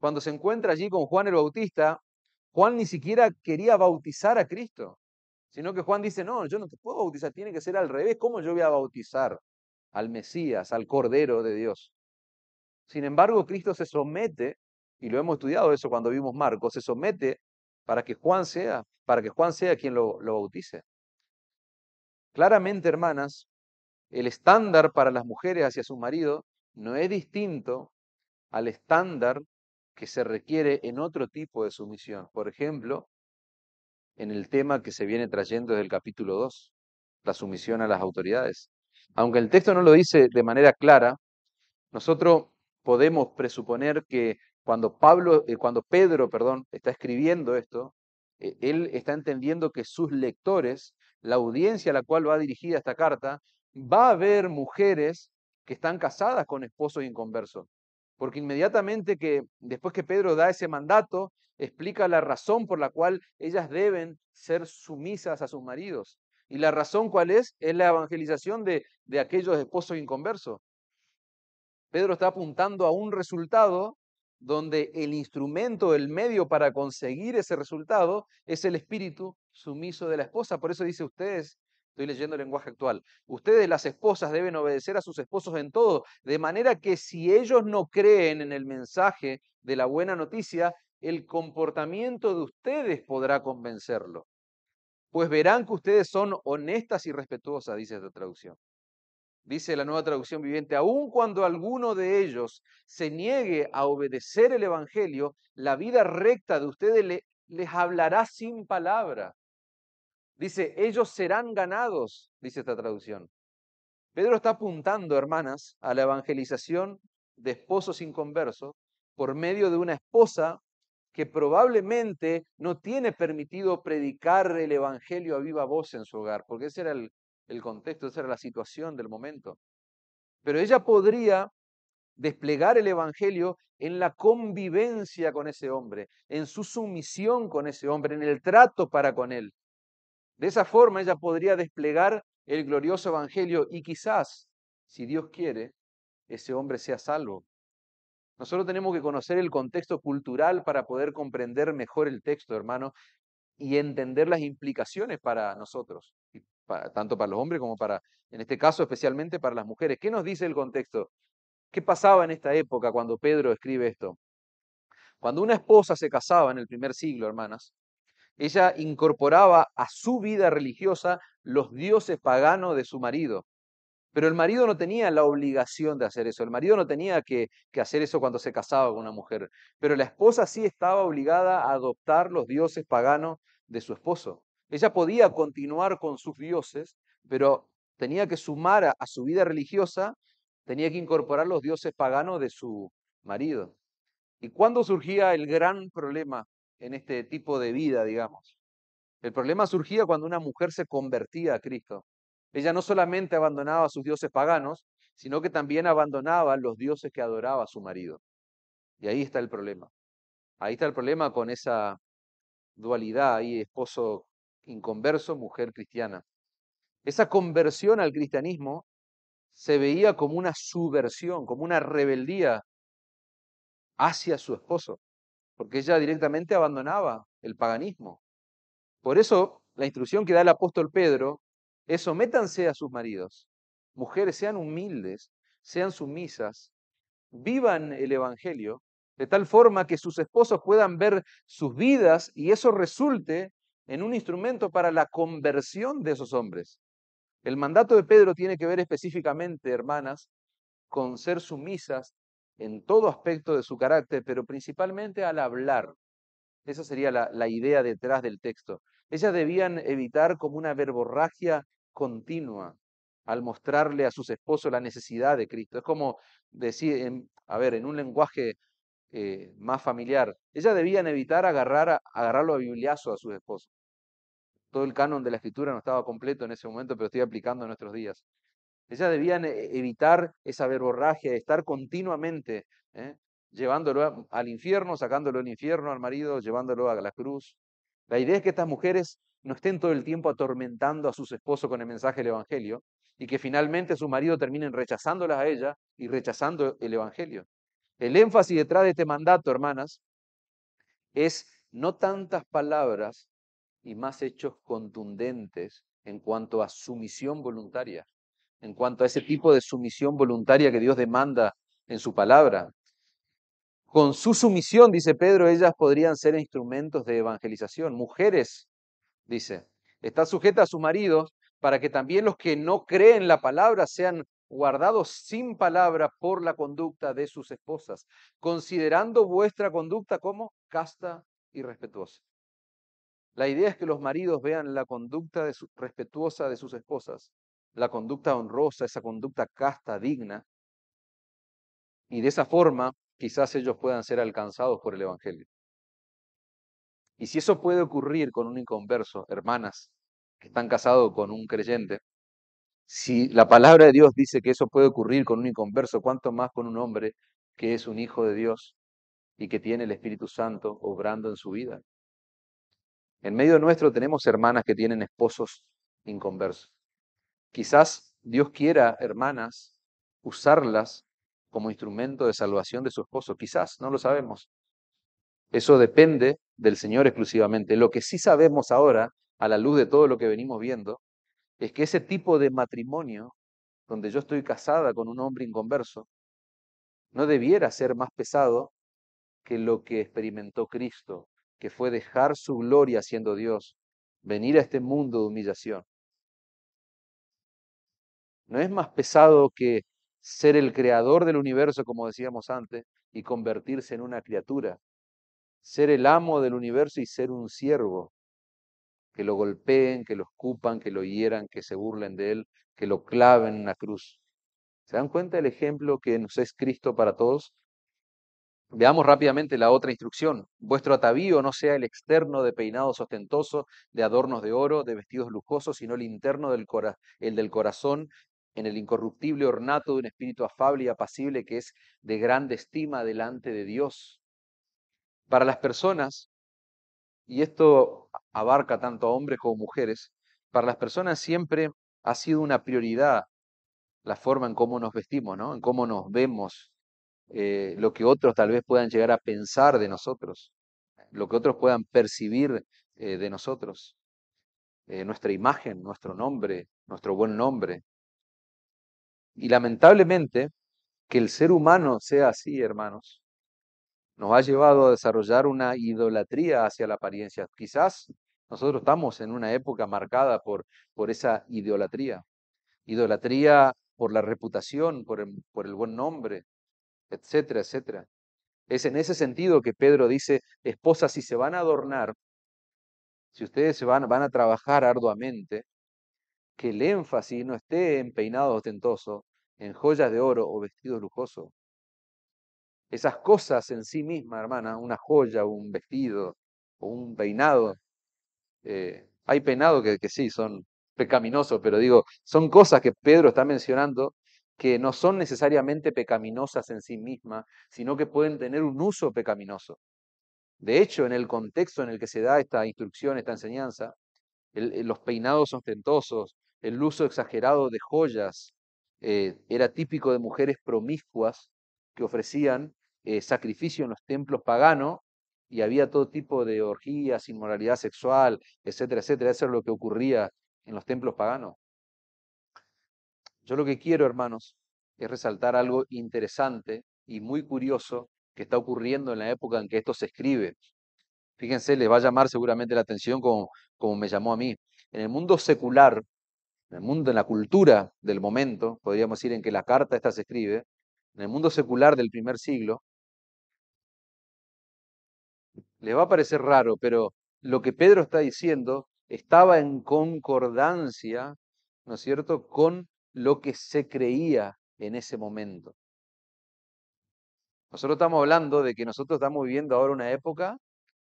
Cuando se encuentra allí con Juan el Bautista, Juan ni siquiera quería bautizar a Cristo, sino que Juan dice, no, yo no te puedo bautizar, tiene que ser al revés, ¿cómo yo voy a bautizar al Mesías, al Cordero de Dios? Sin embargo, Cristo se somete, y lo hemos estudiado eso cuando vimos Marcos, se somete para que Juan sea, para que Juan sea quien lo, lo bautice. Claramente, hermanas, el estándar para las mujeres hacia su marido no es distinto al estándar que se requiere en otro tipo de sumisión. Por ejemplo, en el tema que se viene trayendo desde el capítulo 2, la sumisión a las autoridades. Aunque el texto no lo dice de manera clara, nosotros podemos presuponer que cuando, Pablo, eh, cuando Pedro perdón, está escribiendo esto, eh, él está entendiendo que sus lectores, la audiencia a la cual va dirigida esta carta, va a haber mujeres que están casadas con esposos inconversos. Porque inmediatamente que, después que Pedro da ese mandato, explica la razón por la cual ellas deben ser sumisas a sus maridos. ¿Y la razón cuál es? Es la evangelización de, de aquellos esposos inconversos. Pedro está apuntando a un resultado donde el instrumento, el medio para conseguir ese resultado es el espíritu sumiso de la esposa. Por eso dice ustedes Estoy leyendo el lenguaje actual. Ustedes, las esposas, deben obedecer a sus esposos en todo, de manera que si ellos no creen en el mensaje de la buena noticia, el comportamiento de ustedes podrá convencerlo. Pues verán que ustedes son honestas y respetuosas, dice esta traducción. Dice la nueva traducción viviente, aun cuando alguno de ellos se niegue a obedecer el Evangelio, la vida recta de ustedes les hablará sin palabra Dice, ellos serán ganados, dice esta traducción. Pedro está apuntando, hermanas, a la evangelización de esposos inconversos por medio de una esposa que probablemente no tiene permitido predicar el Evangelio a viva voz en su hogar, porque ese era el, el, contexto, esa era la situación del momento. Pero ella podría desplegar el Evangelio en la convivencia con ese hombre, en su sumisión con ese hombre, en el trato para con él. De esa forma ella podría desplegar el glorioso Evangelio y quizás, si Dios quiere, ese hombre sea salvo. Nosotros tenemos que conocer el contexto cultural para poder comprender mejor el texto, hermano, y entender las implicaciones para nosotros, tanto para los hombres como para, en este caso especialmente para las mujeres. ¿Qué nos dice el contexto? ¿Qué pasaba en esta época cuando Pedro escribe esto? Cuando una esposa se casaba en el primer siglo, hermanas, ella incorporaba a su vida religiosa los dioses paganos de su marido. Pero el marido no tenía la obligación de hacer eso, el marido no tenía que, hacer eso cuando se casaba con una mujer, pero la esposa sí estaba obligada a adoptar los dioses paganos de su esposo. Ella podía continuar con sus dioses, pero tenía que sumar a, a su vida religiosa, tenía que incorporar los dioses paganos de su marido. ¿Y cuándo surgía el gran problema en este tipo de vida, digamos. El problema surgía cuando una mujer se convertía a Cristo. Ella no solamente abandonaba a sus dioses paganos, sino que también abandonaba los dioses que adoraba a su marido. Y ahí está el problema. Ahí está el problema con esa dualidad ahí, esposo inconverso, mujer cristiana. Esa conversión al cristianismo se veía como una subversión, como una rebeldía hacia su esposo porque ella directamente abandonaba el paganismo. Por eso la instrucción que da el apóstol Pedro es sométanse a sus maridos, mujeres sean humildes, sean sumisas, vivan el Evangelio, de tal forma que sus esposos puedan ver sus vidas y eso resulte en un instrumento para la conversión de esos hombres. El mandato de Pedro tiene que ver específicamente, hermanas, con ser sumisas en todo aspecto de su carácter, pero principalmente al hablar. Esa sería la, idea detrás del texto. Ellas debían evitar como una verborragia continua al mostrarle a sus esposos la necesidad de Cristo. Es como decir, a ver, en un lenguaje eh, más familiar, ellas debían evitar agarrar agarrarlo a bibliazo a sus esposos. Todo el canon de la escritura no estaba completo en ese momento, pero estoy aplicando en nuestros días. Ellas debían eh, evitar esa verborragia, estar continuamente ¿eh? llevándolo al infierno, sacándolo del infierno al marido, llevándolo a la cruz. La idea es que estas mujeres no estén todo el tiempo atormentando a sus esposos con el mensaje del Evangelio y que finalmente su marido terminen rechazándolas a ella y rechazando el Evangelio. El énfasis detrás de este mandato, hermanas, es no tantas palabras y más hechos contundentes en cuanto a sumisión voluntaria en cuanto a ese tipo de sumisión voluntaria que Dios demanda en su palabra. Con su sumisión, dice Pedro, ellas podrían ser instrumentos de evangelización. Mujeres, dice, están sujetas a sus maridos para que también los que no creen la palabra sean guardados sin palabra por la conducta de sus esposas, considerando vuestra conducta como casta y respetuosa. La idea es que los maridos vean la conducta respetuosa de sus esposas la conducta honrosa, esa conducta casta, digna, y de esa forma quizás ellos puedan ser alcanzados por el Evangelio. Y si eso puede ocurrir con un inconverso, hermanas que están casados con un creyente, si la palabra de Dios dice que eso puede ocurrir con un inconverso, ¿cuánto más con un hombre que es un hijo de Dios y que tiene el Espíritu Santo obrando en su vida? En medio nuestro tenemos hermanas que tienen esposos inconversos. Quizás Dios quiera, hermanas, usarlas como instrumento de salvación de su esposo. Quizás, no lo sabemos. Eso depende del Señor exclusivamente. Lo que sí sabemos ahora, a la luz de todo lo que venimos viendo, es que ese tipo de matrimonio, donde yo estoy casada con un hombre inconverso, no debiera ser más pesado que lo que experimentó Cristo, que fue dejar su gloria siendo Dios, venir a este mundo de humillación no es más pesado que ser el creador del universo, como decíamos antes, y convertirse en una criatura. Ser el amo del universo y ser un siervo. Que lo golpeen, que lo escupan, que lo hieran, que se burlen de él, que lo claven en la cruz. ¿Se dan cuenta del ejemplo que nos es Cristo para todos? Veamos rápidamente la otra instrucción. Vuestro atavío no sea el externo de peinados ostentosos, de adornos de oro, de vestidos lujosos, sino el interno, del el del corazón, en el incorruptible ornato de un espíritu afable y apacible que es de grande estima delante de Dios. Para las personas, y esto abarca tanto a hombres como mujeres, para las personas siempre ha sido una prioridad la forma en cómo nos vestimos, en cómo nos vemos, eh, lo que otros tal vez puedan llegar a pensar de nosotros, lo que otros puedan percibir eh, de nosotros, eh, nuestra imagen, nuestro nombre, nuestro buen nombre, y lamentablemente, que el ser humano sea así, hermanos, nos ha llevado a desarrollar una idolatría hacia la apariencia. Quizás nosotros estamos en una época marcada por, por esa idolatría. Idolatría por la reputación, por el, por el buen nombre, etcétera, etcétera. Es en ese sentido que Pedro dice, esposas, si se van a adornar, si ustedes se van, van a trabajar arduamente, que el énfasis no esté en peinado ostentoso, en joyas de oro o vestido lujoso. Esas cosas en sí mismas, hermana, una joya, un vestido o un peinado, eh, hay peinados que, que sí, son pecaminosos, pero digo, son cosas que Pedro está mencionando que no son necesariamente pecaminosas en sí mismas, sino que pueden tener un uso pecaminoso. De hecho, en el contexto en el que se da esta instrucción, esta enseñanza, eh, los peinados ostentosos, el uso exagerado de joyas, eh, era típico de mujeres promiscuas que ofrecían eh, sacrificio en los templos paganos y había todo tipo de orgías, inmoralidad sexual, etcétera, etcétera. Eso es lo que ocurría en los templos paganos. Yo lo que quiero, hermanos, es resaltar algo interesante y muy curioso que está ocurriendo en la época en que esto se escribe. Fíjense, les va a llamar seguramente la atención como, me llamó a mí. En el mundo secular, en el mundo, en la cultura del momento, podríamos decir en que la carta esta se escribe, en el mundo secular del primer siglo, les va a parecer raro, pero lo que Pedro está diciendo estaba en concordancia, ¿no es cierto?, con lo que se creía en ese momento. Nosotros estamos hablando de que nosotros estamos viviendo ahora una época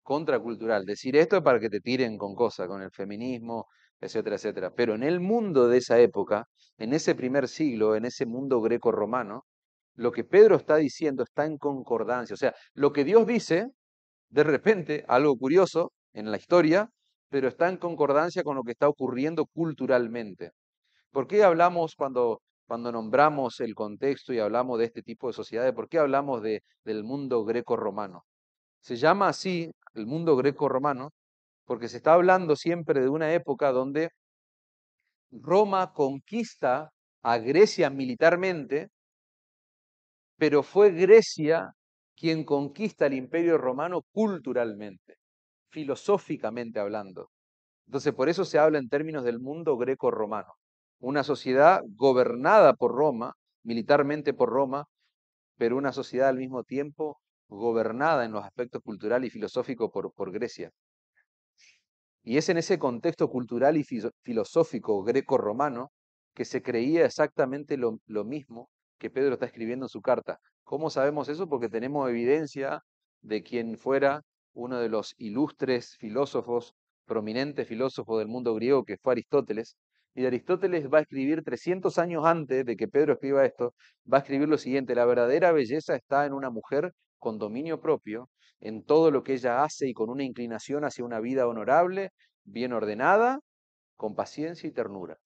contracultural. Decir esto es para que te tiren con cosas, con el feminismo, etcétera, etcétera. Pero en el mundo de esa época, en ese primer siglo, en ese mundo greco-romano, lo que Pedro está diciendo está en concordancia. O sea, lo que Dios dice, de repente, algo curioso en la historia, pero está en concordancia con lo que está ocurriendo culturalmente. ¿Por qué hablamos cuando, cuando nombramos el contexto y hablamos de este tipo de sociedades? ¿Por qué hablamos del mundo greco-romano? Se llama así el mundo greco-romano, porque se está hablando siempre de una época donde Roma conquista a Grecia militarmente, pero fue Grecia quien conquista el imperio romano culturalmente, filosóficamente hablando. Entonces, por eso se habla en términos del mundo greco-romano, una sociedad gobernada por Roma, militarmente por Roma, pero una sociedad al mismo tiempo gobernada en los aspectos cultural y filosófico por, por Grecia. Y es en ese contexto cultural y filosófico greco-romano que se creía exactamente lo, mismo que Pedro está escribiendo en su carta. ¿Cómo sabemos eso? Porque tenemos evidencia de quien fuera uno de los ilustres filósofos, prominentes filósofos del mundo griego, que fue Aristóteles. Y Aristóteles va a escribir 300 años antes de que Pedro escriba esto, va a escribir lo siguiente, la verdadera belleza está en una mujer con dominio propio en todo lo que ella hace y con una inclinación hacia una vida honorable, bien ordenada, con paciencia y ternura.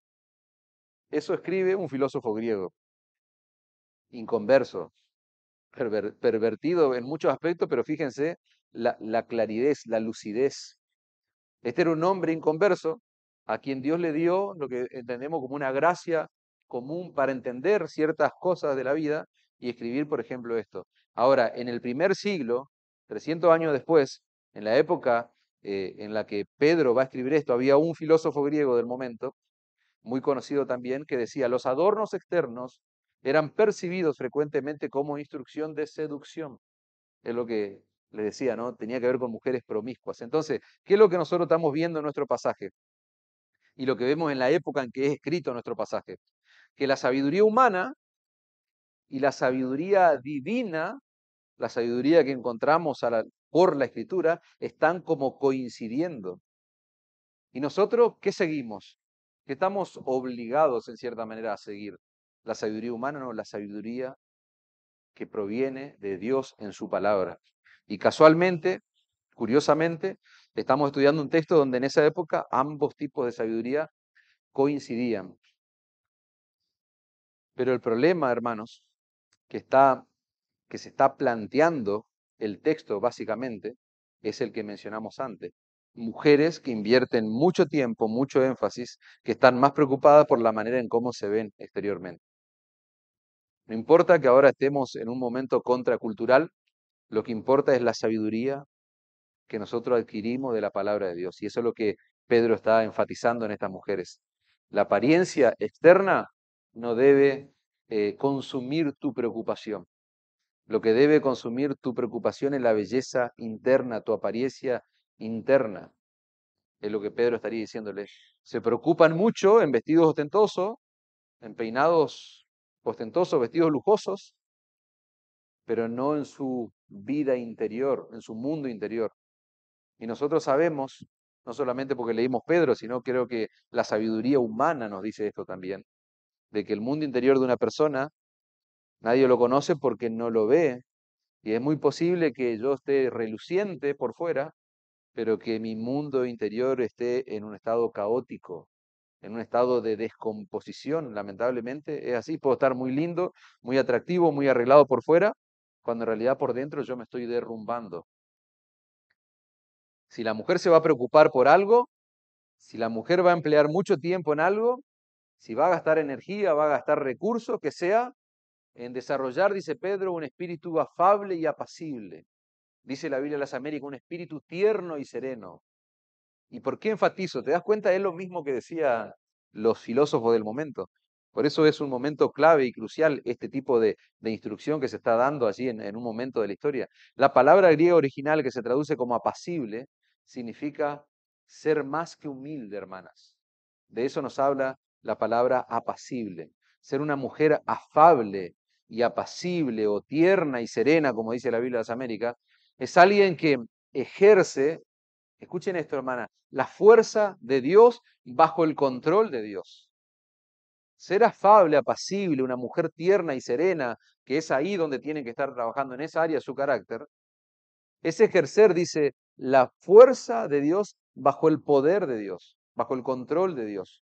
Eso escribe un filósofo griego, inconverso, pervertido en muchos aspectos, pero fíjense la, la claridad, la lucidez. Este era un hombre inconverso a quien Dios le dio lo que entendemos como una gracia común para entender ciertas cosas de la vida, y escribir, por ejemplo, esto. Ahora, en el primer siglo, 300 años después, en la época eh, en la que Pedro va a escribir esto, había un filósofo griego del momento, muy conocido también, que decía, los adornos externos eran percibidos frecuentemente como instrucción de seducción. Es lo que le decía, ¿no? Tenía que ver con mujeres promiscuas. Entonces, ¿qué es lo que nosotros estamos viendo en nuestro pasaje? Y lo que vemos en la época en que es escrito nuestro pasaje. Que la sabiduría humana y la sabiduría divina, la sabiduría que encontramos por la escritura, están como coincidiendo. ¿Y nosotros qué seguimos? Que estamos obligados en cierta manera a seguir la sabiduría humana, o la sabiduría que proviene de Dios en su palabra. Y casualmente, curiosamente, estamos estudiando un texto donde en esa época ambos tipos de sabiduría coincidían. Pero el problema, hermanos, que, está, que se está planteando el texto básicamente es el que mencionamos antes. Mujeres que invierten mucho tiempo, mucho énfasis, que están más preocupadas por la manera en cómo se ven exteriormente. No importa que ahora estemos en un momento contracultural, lo que importa es la sabiduría que nosotros adquirimos de la palabra de Dios. Y eso es lo que Pedro está enfatizando en estas mujeres. La apariencia externa no debe eh, consumir tu preocupación. Lo que debe consumir tu preocupación es la belleza interna, tu apariencia interna. Es lo que Pedro estaría diciéndole. Se preocupan mucho en vestidos ostentosos, en peinados ostentosos, vestidos lujosos, pero no en su vida interior, en su mundo interior. Y nosotros sabemos, no solamente porque leímos Pedro, sino creo que la sabiduría humana nos dice esto también, de que el mundo interior de una persona nadie lo conoce porque no lo ve. Y es muy posible que yo esté reluciente por fuera, pero que mi mundo interior esté en un estado caótico, en un estado de descomposición, lamentablemente. Es así, puedo estar muy lindo, muy atractivo, muy arreglado por fuera, cuando en realidad por dentro yo me estoy derrumbando. Si la mujer se va a preocupar por algo, si la mujer va a emplear mucho tiempo en algo, si va a gastar energía, va a gastar recursos, que sea en desarrollar, dice Pedro, un espíritu afable y apacible. Dice la Biblia de las Américas, un espíritu tierno y sereno. ¿Y por qué enfatizo? ¿Te das cuenta? Es lo mismo que decía los filósofos del momento. Por eso es un momento clave y crucial este tipo de, de instrucción que se está dando allí en, en, un momento de la historia. La palabra griega original que se traduce como apacible significa ser más que humilde, hermanas. De eso nos habla la palabra apacible, ser una mujer afable y apacible o tierna y serena, como dice la Biblia de las Américas, es alguien que ejerce, escuchen esto hermana, la fuerza de Dios bajo el control de Dios. Ser afable, apacible, una mujer tierna y serena, que es ahí donde tienen que estar trabajando en esa área su carácter, es ejercer, dice, la fuerza de Dios bajo el poder de Dios, bajo el control de Dios.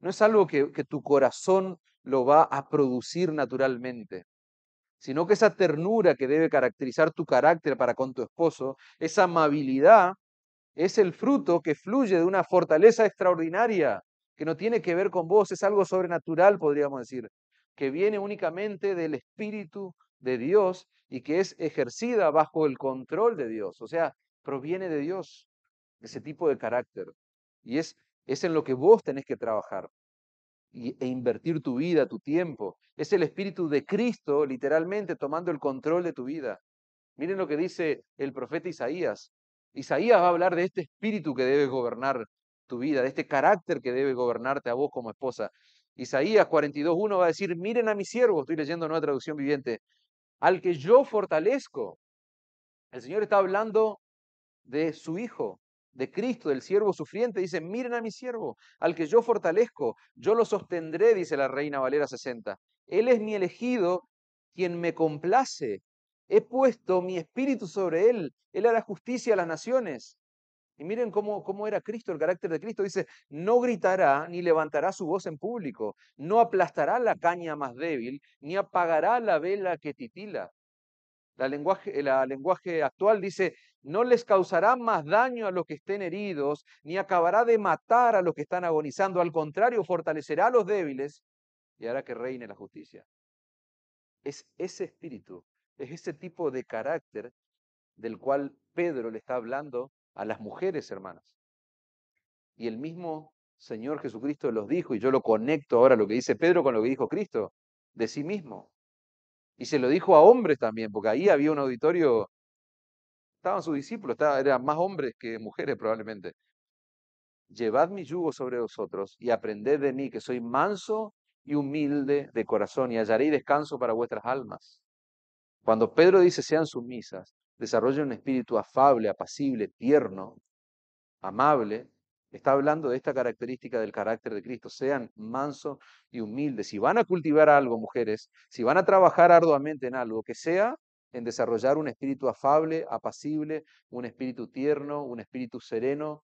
No es algo que, tu corazón lo va a producir naturalmente, sino que esa ternura que debe caracterizar tu carácter para con tu esposo, esa amabilidad, es el fruto que fluye de una fortaleza extraordinaria, que no tiene que ver con vos, es algo sobrenatural, podríamos decir, que viene únicamente del Espíritu de Dios y que es ejercida bajo el control de Dios, o sea, proviene de Dios ese tipo de carácter. Y es es en lo que vos tenés que trabajar e invertir tu vida, tu tiempo. Es el Espíritu de Cristo literalmente tomando el control de tu vida. Miren lo que dice el profeta Isaías. Isaías va a hablar de este espíritu que debe gobernar tu vida, de este carácter que debe gobernarte a vos como esposa. Isaías 42.1 va a decir, miren a mi siervo, estoy leyendo una traducción viviente, al que yo fortalezco. El Señor está hablando de su hijo, de Cristo, del siervo sufriente, dice, miren a mi siervo, al que yo fortalezco, yo lo sostendré, dice la reina Valera 60. Él es mi elegido, quien me complace. He puesto mi espíritu sobre él, él hará justicia a las naciones. Y miren cómo, cómo era Cristo, el carácter de Cristo. Dice, no gritará ni levantará su voz en público, no aplastará la caña más débil, ni apagará la vela que titila. La la lenguaje actual dice, no les causará más daño a los que estén heridos, ni acabará de matar a los que están agonizando. Al contrario, fortalecerá a los débiles y hará que reine la justicia. Es ese espíritu, es ese tipo de carácter del cual Pedro le está hablando a las mujeres, hermanas. Y el mismo Señor Jesucristo los dijo, y yo lo conecto ahora lo que dice Pedro con lo que dijo Cristo, de sí mismo. Y se lo dijo a hombres también, porque ahí había un auditorio Estaban sus discípulos, eran más hombres que mujeres probablemente. Llevad mi yugo sobre vosotros y aprended de mí, que soy manso y humilde de corazón, y hallaré descanso para vuestras almas. Cuando Pedro dice sean sumisas, desarrolle un espíritu afable, apacible, tierno, amable, está hablando de esta característica del carácter de Cristo. Sean manso y humilde. Si van a cultivar algo, mujeres, si van a trabajar arduamente en algo, que sea en desarrollar un espíritu afable, apacible, un espíritu tierno, un espíritu sereno,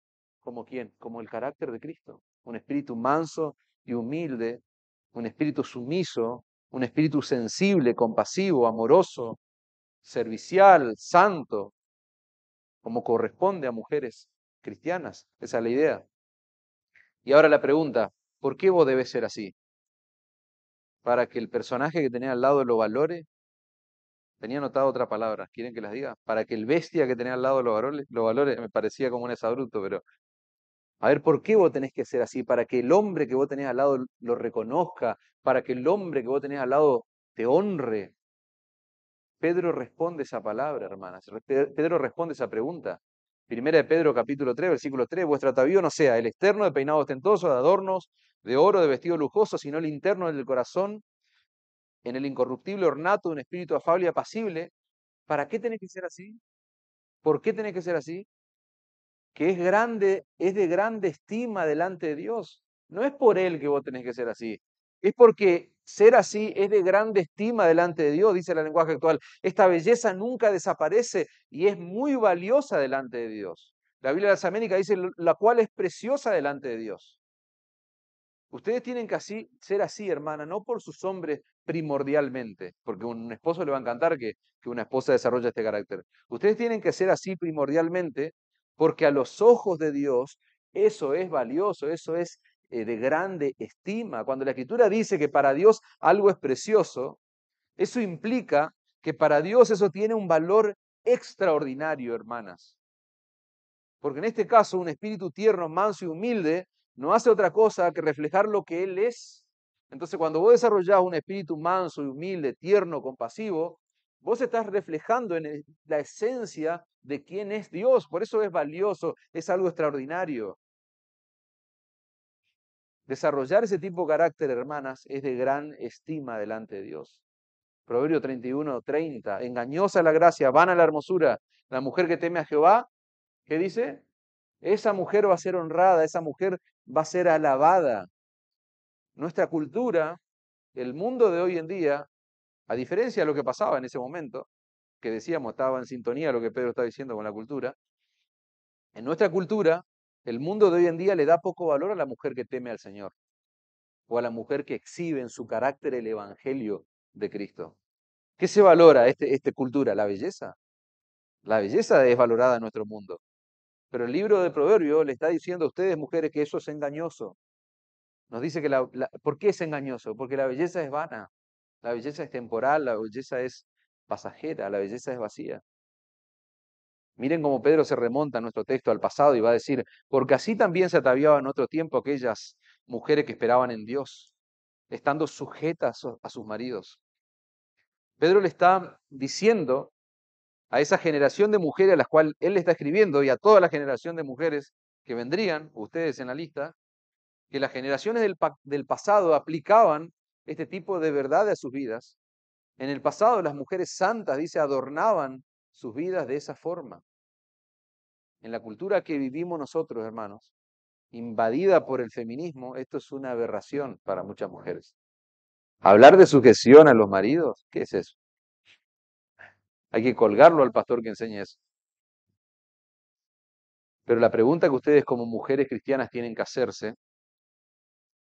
como quién, como el carácter de Cristo, un espíritu manso y humilde, un espíritu sumiso, un espíritu sensible, compasivo, amoroso, servicial, santo, como corresponde a mujeres cristianas. Esa es la idea. Y ahora la pregunta, ¿por qué vos debes ser así? ¿Para que el personaje que tenés al lado lo valore? Tenía anotada otra palabra, ¿quieren que las diga? Para que el bestia que tenía al lado los valores, los valores me parecía como un esabruto, pero a ver, ¿por qué vos tenés que ser así? Para que el hombre que vos tenés al lado lo reconozca, para que el hombre que vos tenés al lado te honre. Pedro responde esa palabra, hermanas. Pedro responde esa pregunta. Primera de Pedro, capítulo 3, versículo 3. Vuestro atavío no sea el externo de peinado ostentoso, de adornos, de oro, de vestido lujoso, sino el interno del corazón, en el incorruptible ornato de un espíritu afable y apacible, ¿para qué tenés que ser así? ¿Por qué tenés que ser así? Que es grande, es de grande estima delante de Dios. No es por él que vos tenés que ser así. Es porque ser así es de grande estima delante de Dios, dice la lenguaje actual. Esta belleza nunca desaparece y es muy valiosa delante de Dios. La Biblia de las Américas dice, la cual es preciosa delante de Dios. Ustedes tienen que así, ser así, hermana, no por sus hombres primordialmente, porque un esposo le va a encantar que, una esposa desarrolle este carácter. Ustedes tienen que ser así primordialmente porque a los ojos de Dios eso es valioso, eso es eh, de grande estima. Cuando la escritura dice que para Dios algo es precioso, eso implica que para Dios eso tiene un valor extraordinario, hermanas. Porque en este caso un espíritu tierno, manso y humilde no hace otra cosa que reflejar lo que Él es. Entonces, cuando vos desarrollás un espíritu manso y humilde, tierno, compasivo, vos estás reflejando en la esencia de quién es Dios. Por eso es valioso, es algo extraordinario. Desarrollar ese tipo de carácter, hermanas, es de gran estima delante de Dios. Proverbio 31, 30. Engañosa la gracia, vana la hermosura. La mujer que teme a Jehová, ¿qué dice? Esa mujer va a ser honrada, esa mujer va a ser alabada. Nuestra cultura, el mundo de hoy en día, a diferencia de lo que pasaba en ese momento, que decíamos estaba en sintonía lo que Pedro está diciendo con la cultura, en nuestra cultura, el mundo de hoy en día le da poco valor a la mujer que teme al Señor o a la mujer que exhibe en su carácter el Evangelio de Cristo. ¿Qué se valora esta este cultura? La belleza. La belleza es valorada en nuestro mundo. Pero el libro de Proverbios le está diciendo a ustedes, mujeres, que eso es engañoso. Nos dice que la, ¿Por qué es engañoso? Porque la belleza es vana, la belleza es temporal, la belleza es pasajera, la belleza es vacía. Miren cómo Pedro se remonta a nuestro texto al pasado y va a decir, porque así también se ataviaban en otro tiempo aquellas mujeres que esperaban en Dios, estando sujetas a sus maridos. Pedro le está diciendo a esa generación de mujeres a las cual él le está escribiendo y a toda la generación de mujeres que vendrían, ustedes en la lista, que las generaciones del, del pasado aplicaban este tipo de verdad a sus vidas. En el pasado las mujeres santas, dice, adornaban sus vidas de esa forma. En la cultura que vivimos nosotros, hermanos, invadida por el feminismo, esto es una aberración para muchas mujeres. Hablar de sujeción a los maridos, ¿qué es eso? Hay que colgarlo al pastor que enseñe eso. Pero la pregunta que ustedes como mujeres cristianas tienen que hacerse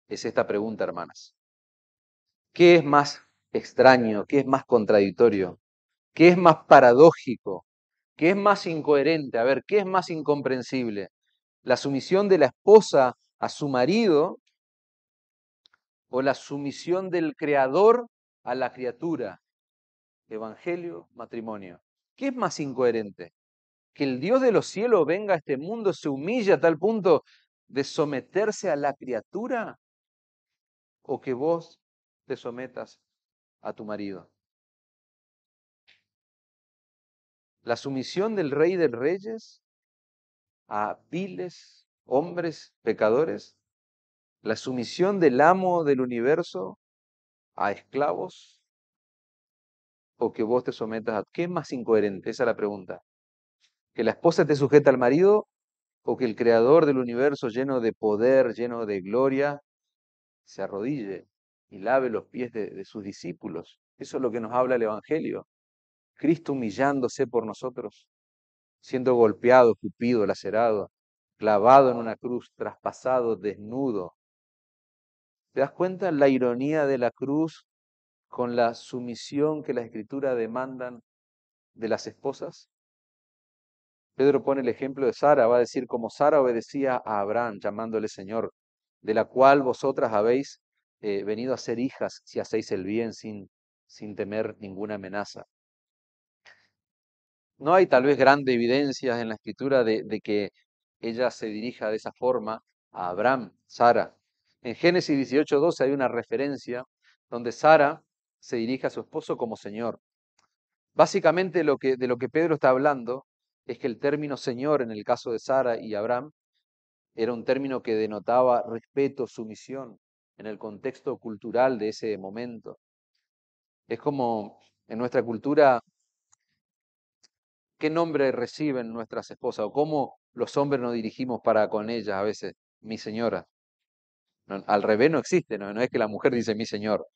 es esta pregunta, hermanas. ¿Qué es más extraño? ¿Qué es más contradictorio? ¿Qué es más paradójico? ¿Qué es más incoherente? A ver, ¿qué es más incomprensible? ¿La sumisión de la esposa a su marido o la sumisión del creador a la criatura? Evangelio, matrimonio. ¿Qué es más incoherente? Que el Dios de los cielos venga a este mundo, se humille a tal punto de someterse a la criatura o que vos te sometas a tu marido. La sumisión del rey de reyes a viles, hombres, pecadores. La sumisión del amo del universo a esclavos, o que vos te sometas a... ¿Qué es más incoherente? Esa es la pregunta. ¿Que la esposa te sujeta al marido o que el creador del universo lleno de poder, lleno de gloria, se arrodille y lave los pies de, sus discípulos? Eso es lo que nos habla el Evangelio. Cristo humillándose por nosotros, siendo golpeado, cupido, lacerado, clavado en una cruz, traspasado, desnudo. ¿Te das cuenta la ironía de la cruz con la sumisión que la escritura demandan de las esposas? Pedro pone el ejemplo de Sara, va a decir, como Sara obedecía a Abraham llamándole Señor, de la cual vosotras habéis eh, venido a ser hijas si hacéis el bien sin, sin temer ninguna amenaza. No hay tal vez grandes evidencias en la escritura de, de que ella se dirija de esa forma a Abraham, Sara. En Génesis 18.12 hay una referencia donde Sara se dirige a su esposo como Señor. Básicamente lo que, de lo que Pedro está hablando es que el término Señor en el caso de Sara y Abraham era un término que denotaba respeto, sumisión en el contexto cultural de ese momento. Es como en nuestra cultura, ¿qué nombre reciben nuestras esposas o cómo los hombres nos dirigimos para con ellas a veces? Mi señora. al revés no existe, no es que la mujer dice mi señor,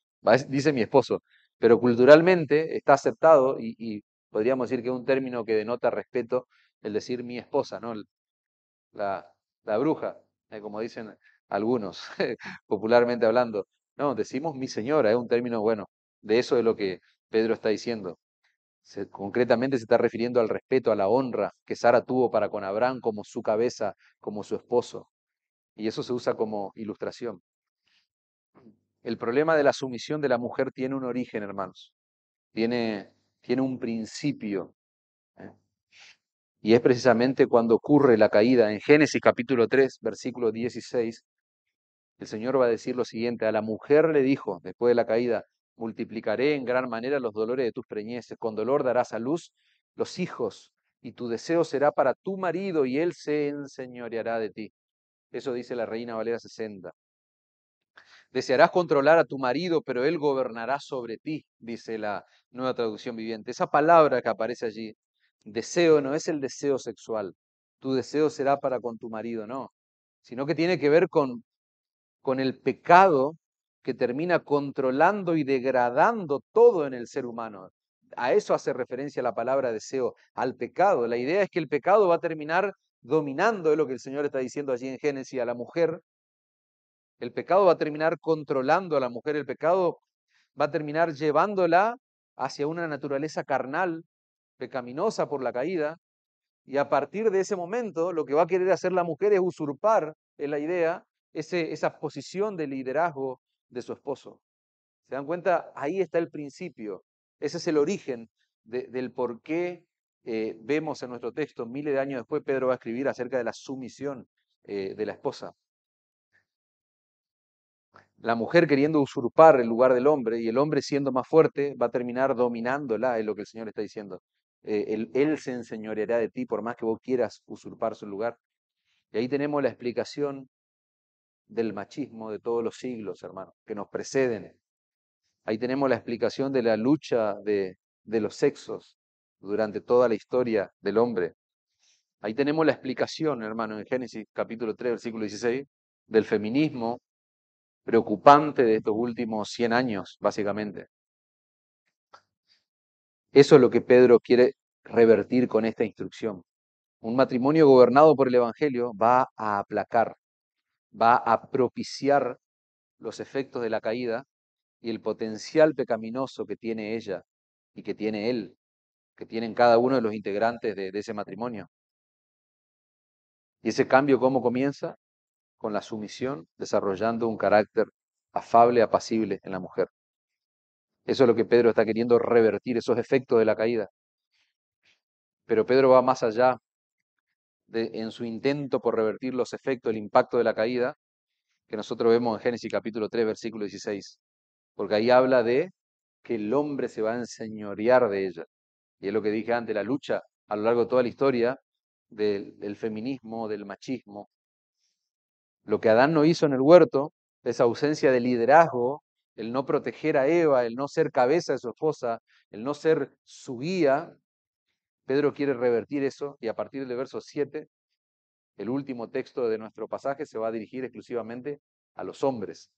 dice mi esposo, pero culturalmente está aceptado y, podríamos decir que es un término que denota respeto el decir mi esposa, ¿no? La, la bruja, eh, como dicen algunos, [laughs] popularmente hablando. No, decimos mi señora, es un término bueno, de eso es lo que Pedro está diciendo. concretamente se está refiriendo al respeto, a la honra que Sara tuvo para con Abraham como su cabeza, como su esposo. Y eso se usa como ilustración el problema de la sumisión de la mujer tiene un origen, hermanos. Tiene, tiene un principio. ¿eh? Y es precisamente cuando ocurre la caída. En Génesis capítulo 3, versículo 16, el Señor va a decir lo siguiente. A la mujer le dijo, después de la caída, multiplicaré en gran manera los dolores de tus preñeces. Con dolor darás a luz los hijos y tu deseo será para tu marido y él se enseñoreará de ti. Eso dice la Reina Valera 60. Desearás controlar a tu marido, pero él gobernará sobre ti, dice la nueva traducción viviente. Esa palabra que aparece allí, deseo, no es el deseo sexual. Tu deseo será para con tu marido, no. Sino que tiene que ver con, con el pecado que termina controlando y degradando todo en el ser humano. A eso hace referencia la palabra deseo, al pecado. La idea es que el pecado va a terminar dominando, es lo que el Señor está diciendo allí en Génesis, a la mujer el pecado va a terminar controlando a la mujer, el pecado va a terminar llevándola hacia una naturaleza carnal, pecaminosa por la caída, y a partir de ese momento lo que va a querer hacer la mujer es usurpar en la idea esa posición de liderazgo de su esposo. ¿Se dan cuenta? Ahí está el principio, ese es el origen del por qué eh, vemos en nuestro texto, miles de años después, Pedro va a escribir acerca de la sumisión eh, de la esposa la mujer queriendo usurpar el lugar del hombre y el hombre siendo más fuerte va a terminar dominándola, es lo que el Señor está diciendo. Eh, él, se enseñoreará de ti por más que vos quieras usurpar su lugar. Y ahí tenemos la explicación del machismo de todos los siglos, hermano, que nos preceden. Ahí tenemos la explicación de la lucha de, de los sexos durante toda la historia del hombre. Ahí tenemos la explicación, hermano, en Génesis capítulo 3, versículo 16, del feminismo preocupante de estos últimos 100 años, básicamente. Eso es lo que Pedro quiere revertir con esta instrucción. Un matrimonio gobernado por el Evangelio va a aplacar, va a propiciar los efectos de la caída y el potencial pecaminoso que tiene ella y que tiene él, que tienen cada uno de los integrantes de, de ese matrimonio. ¿Y ese cambio cómo comienza? con la sumisión, desarrollando un carácter afable, apacible en la mujer. Eso es lo que Pedro está queriendo revertir, esos efectos de la caída. Pero Pedro va más allá en su intento por revertir los efectos, el impacto de la caída, que nosotros vemos en Génesis capítulo 3, versículo 16. Porque ahí habla de que el hombre se va a enseñorear de ella. Y es lo que dije antes, la lucha a lo largo de toda la historia del feminismo, del machismo, lo que Adán no hizo en el huerto, esa ausencia de liderazgo, el no proteger a Eva, el no ser cabeza de su esposa, el no ser su guía, Pedro quiere revertir eso y a partir del verso 7, el último texto de nuestro pasaje se va a dirigir exclusivamente a los hombres.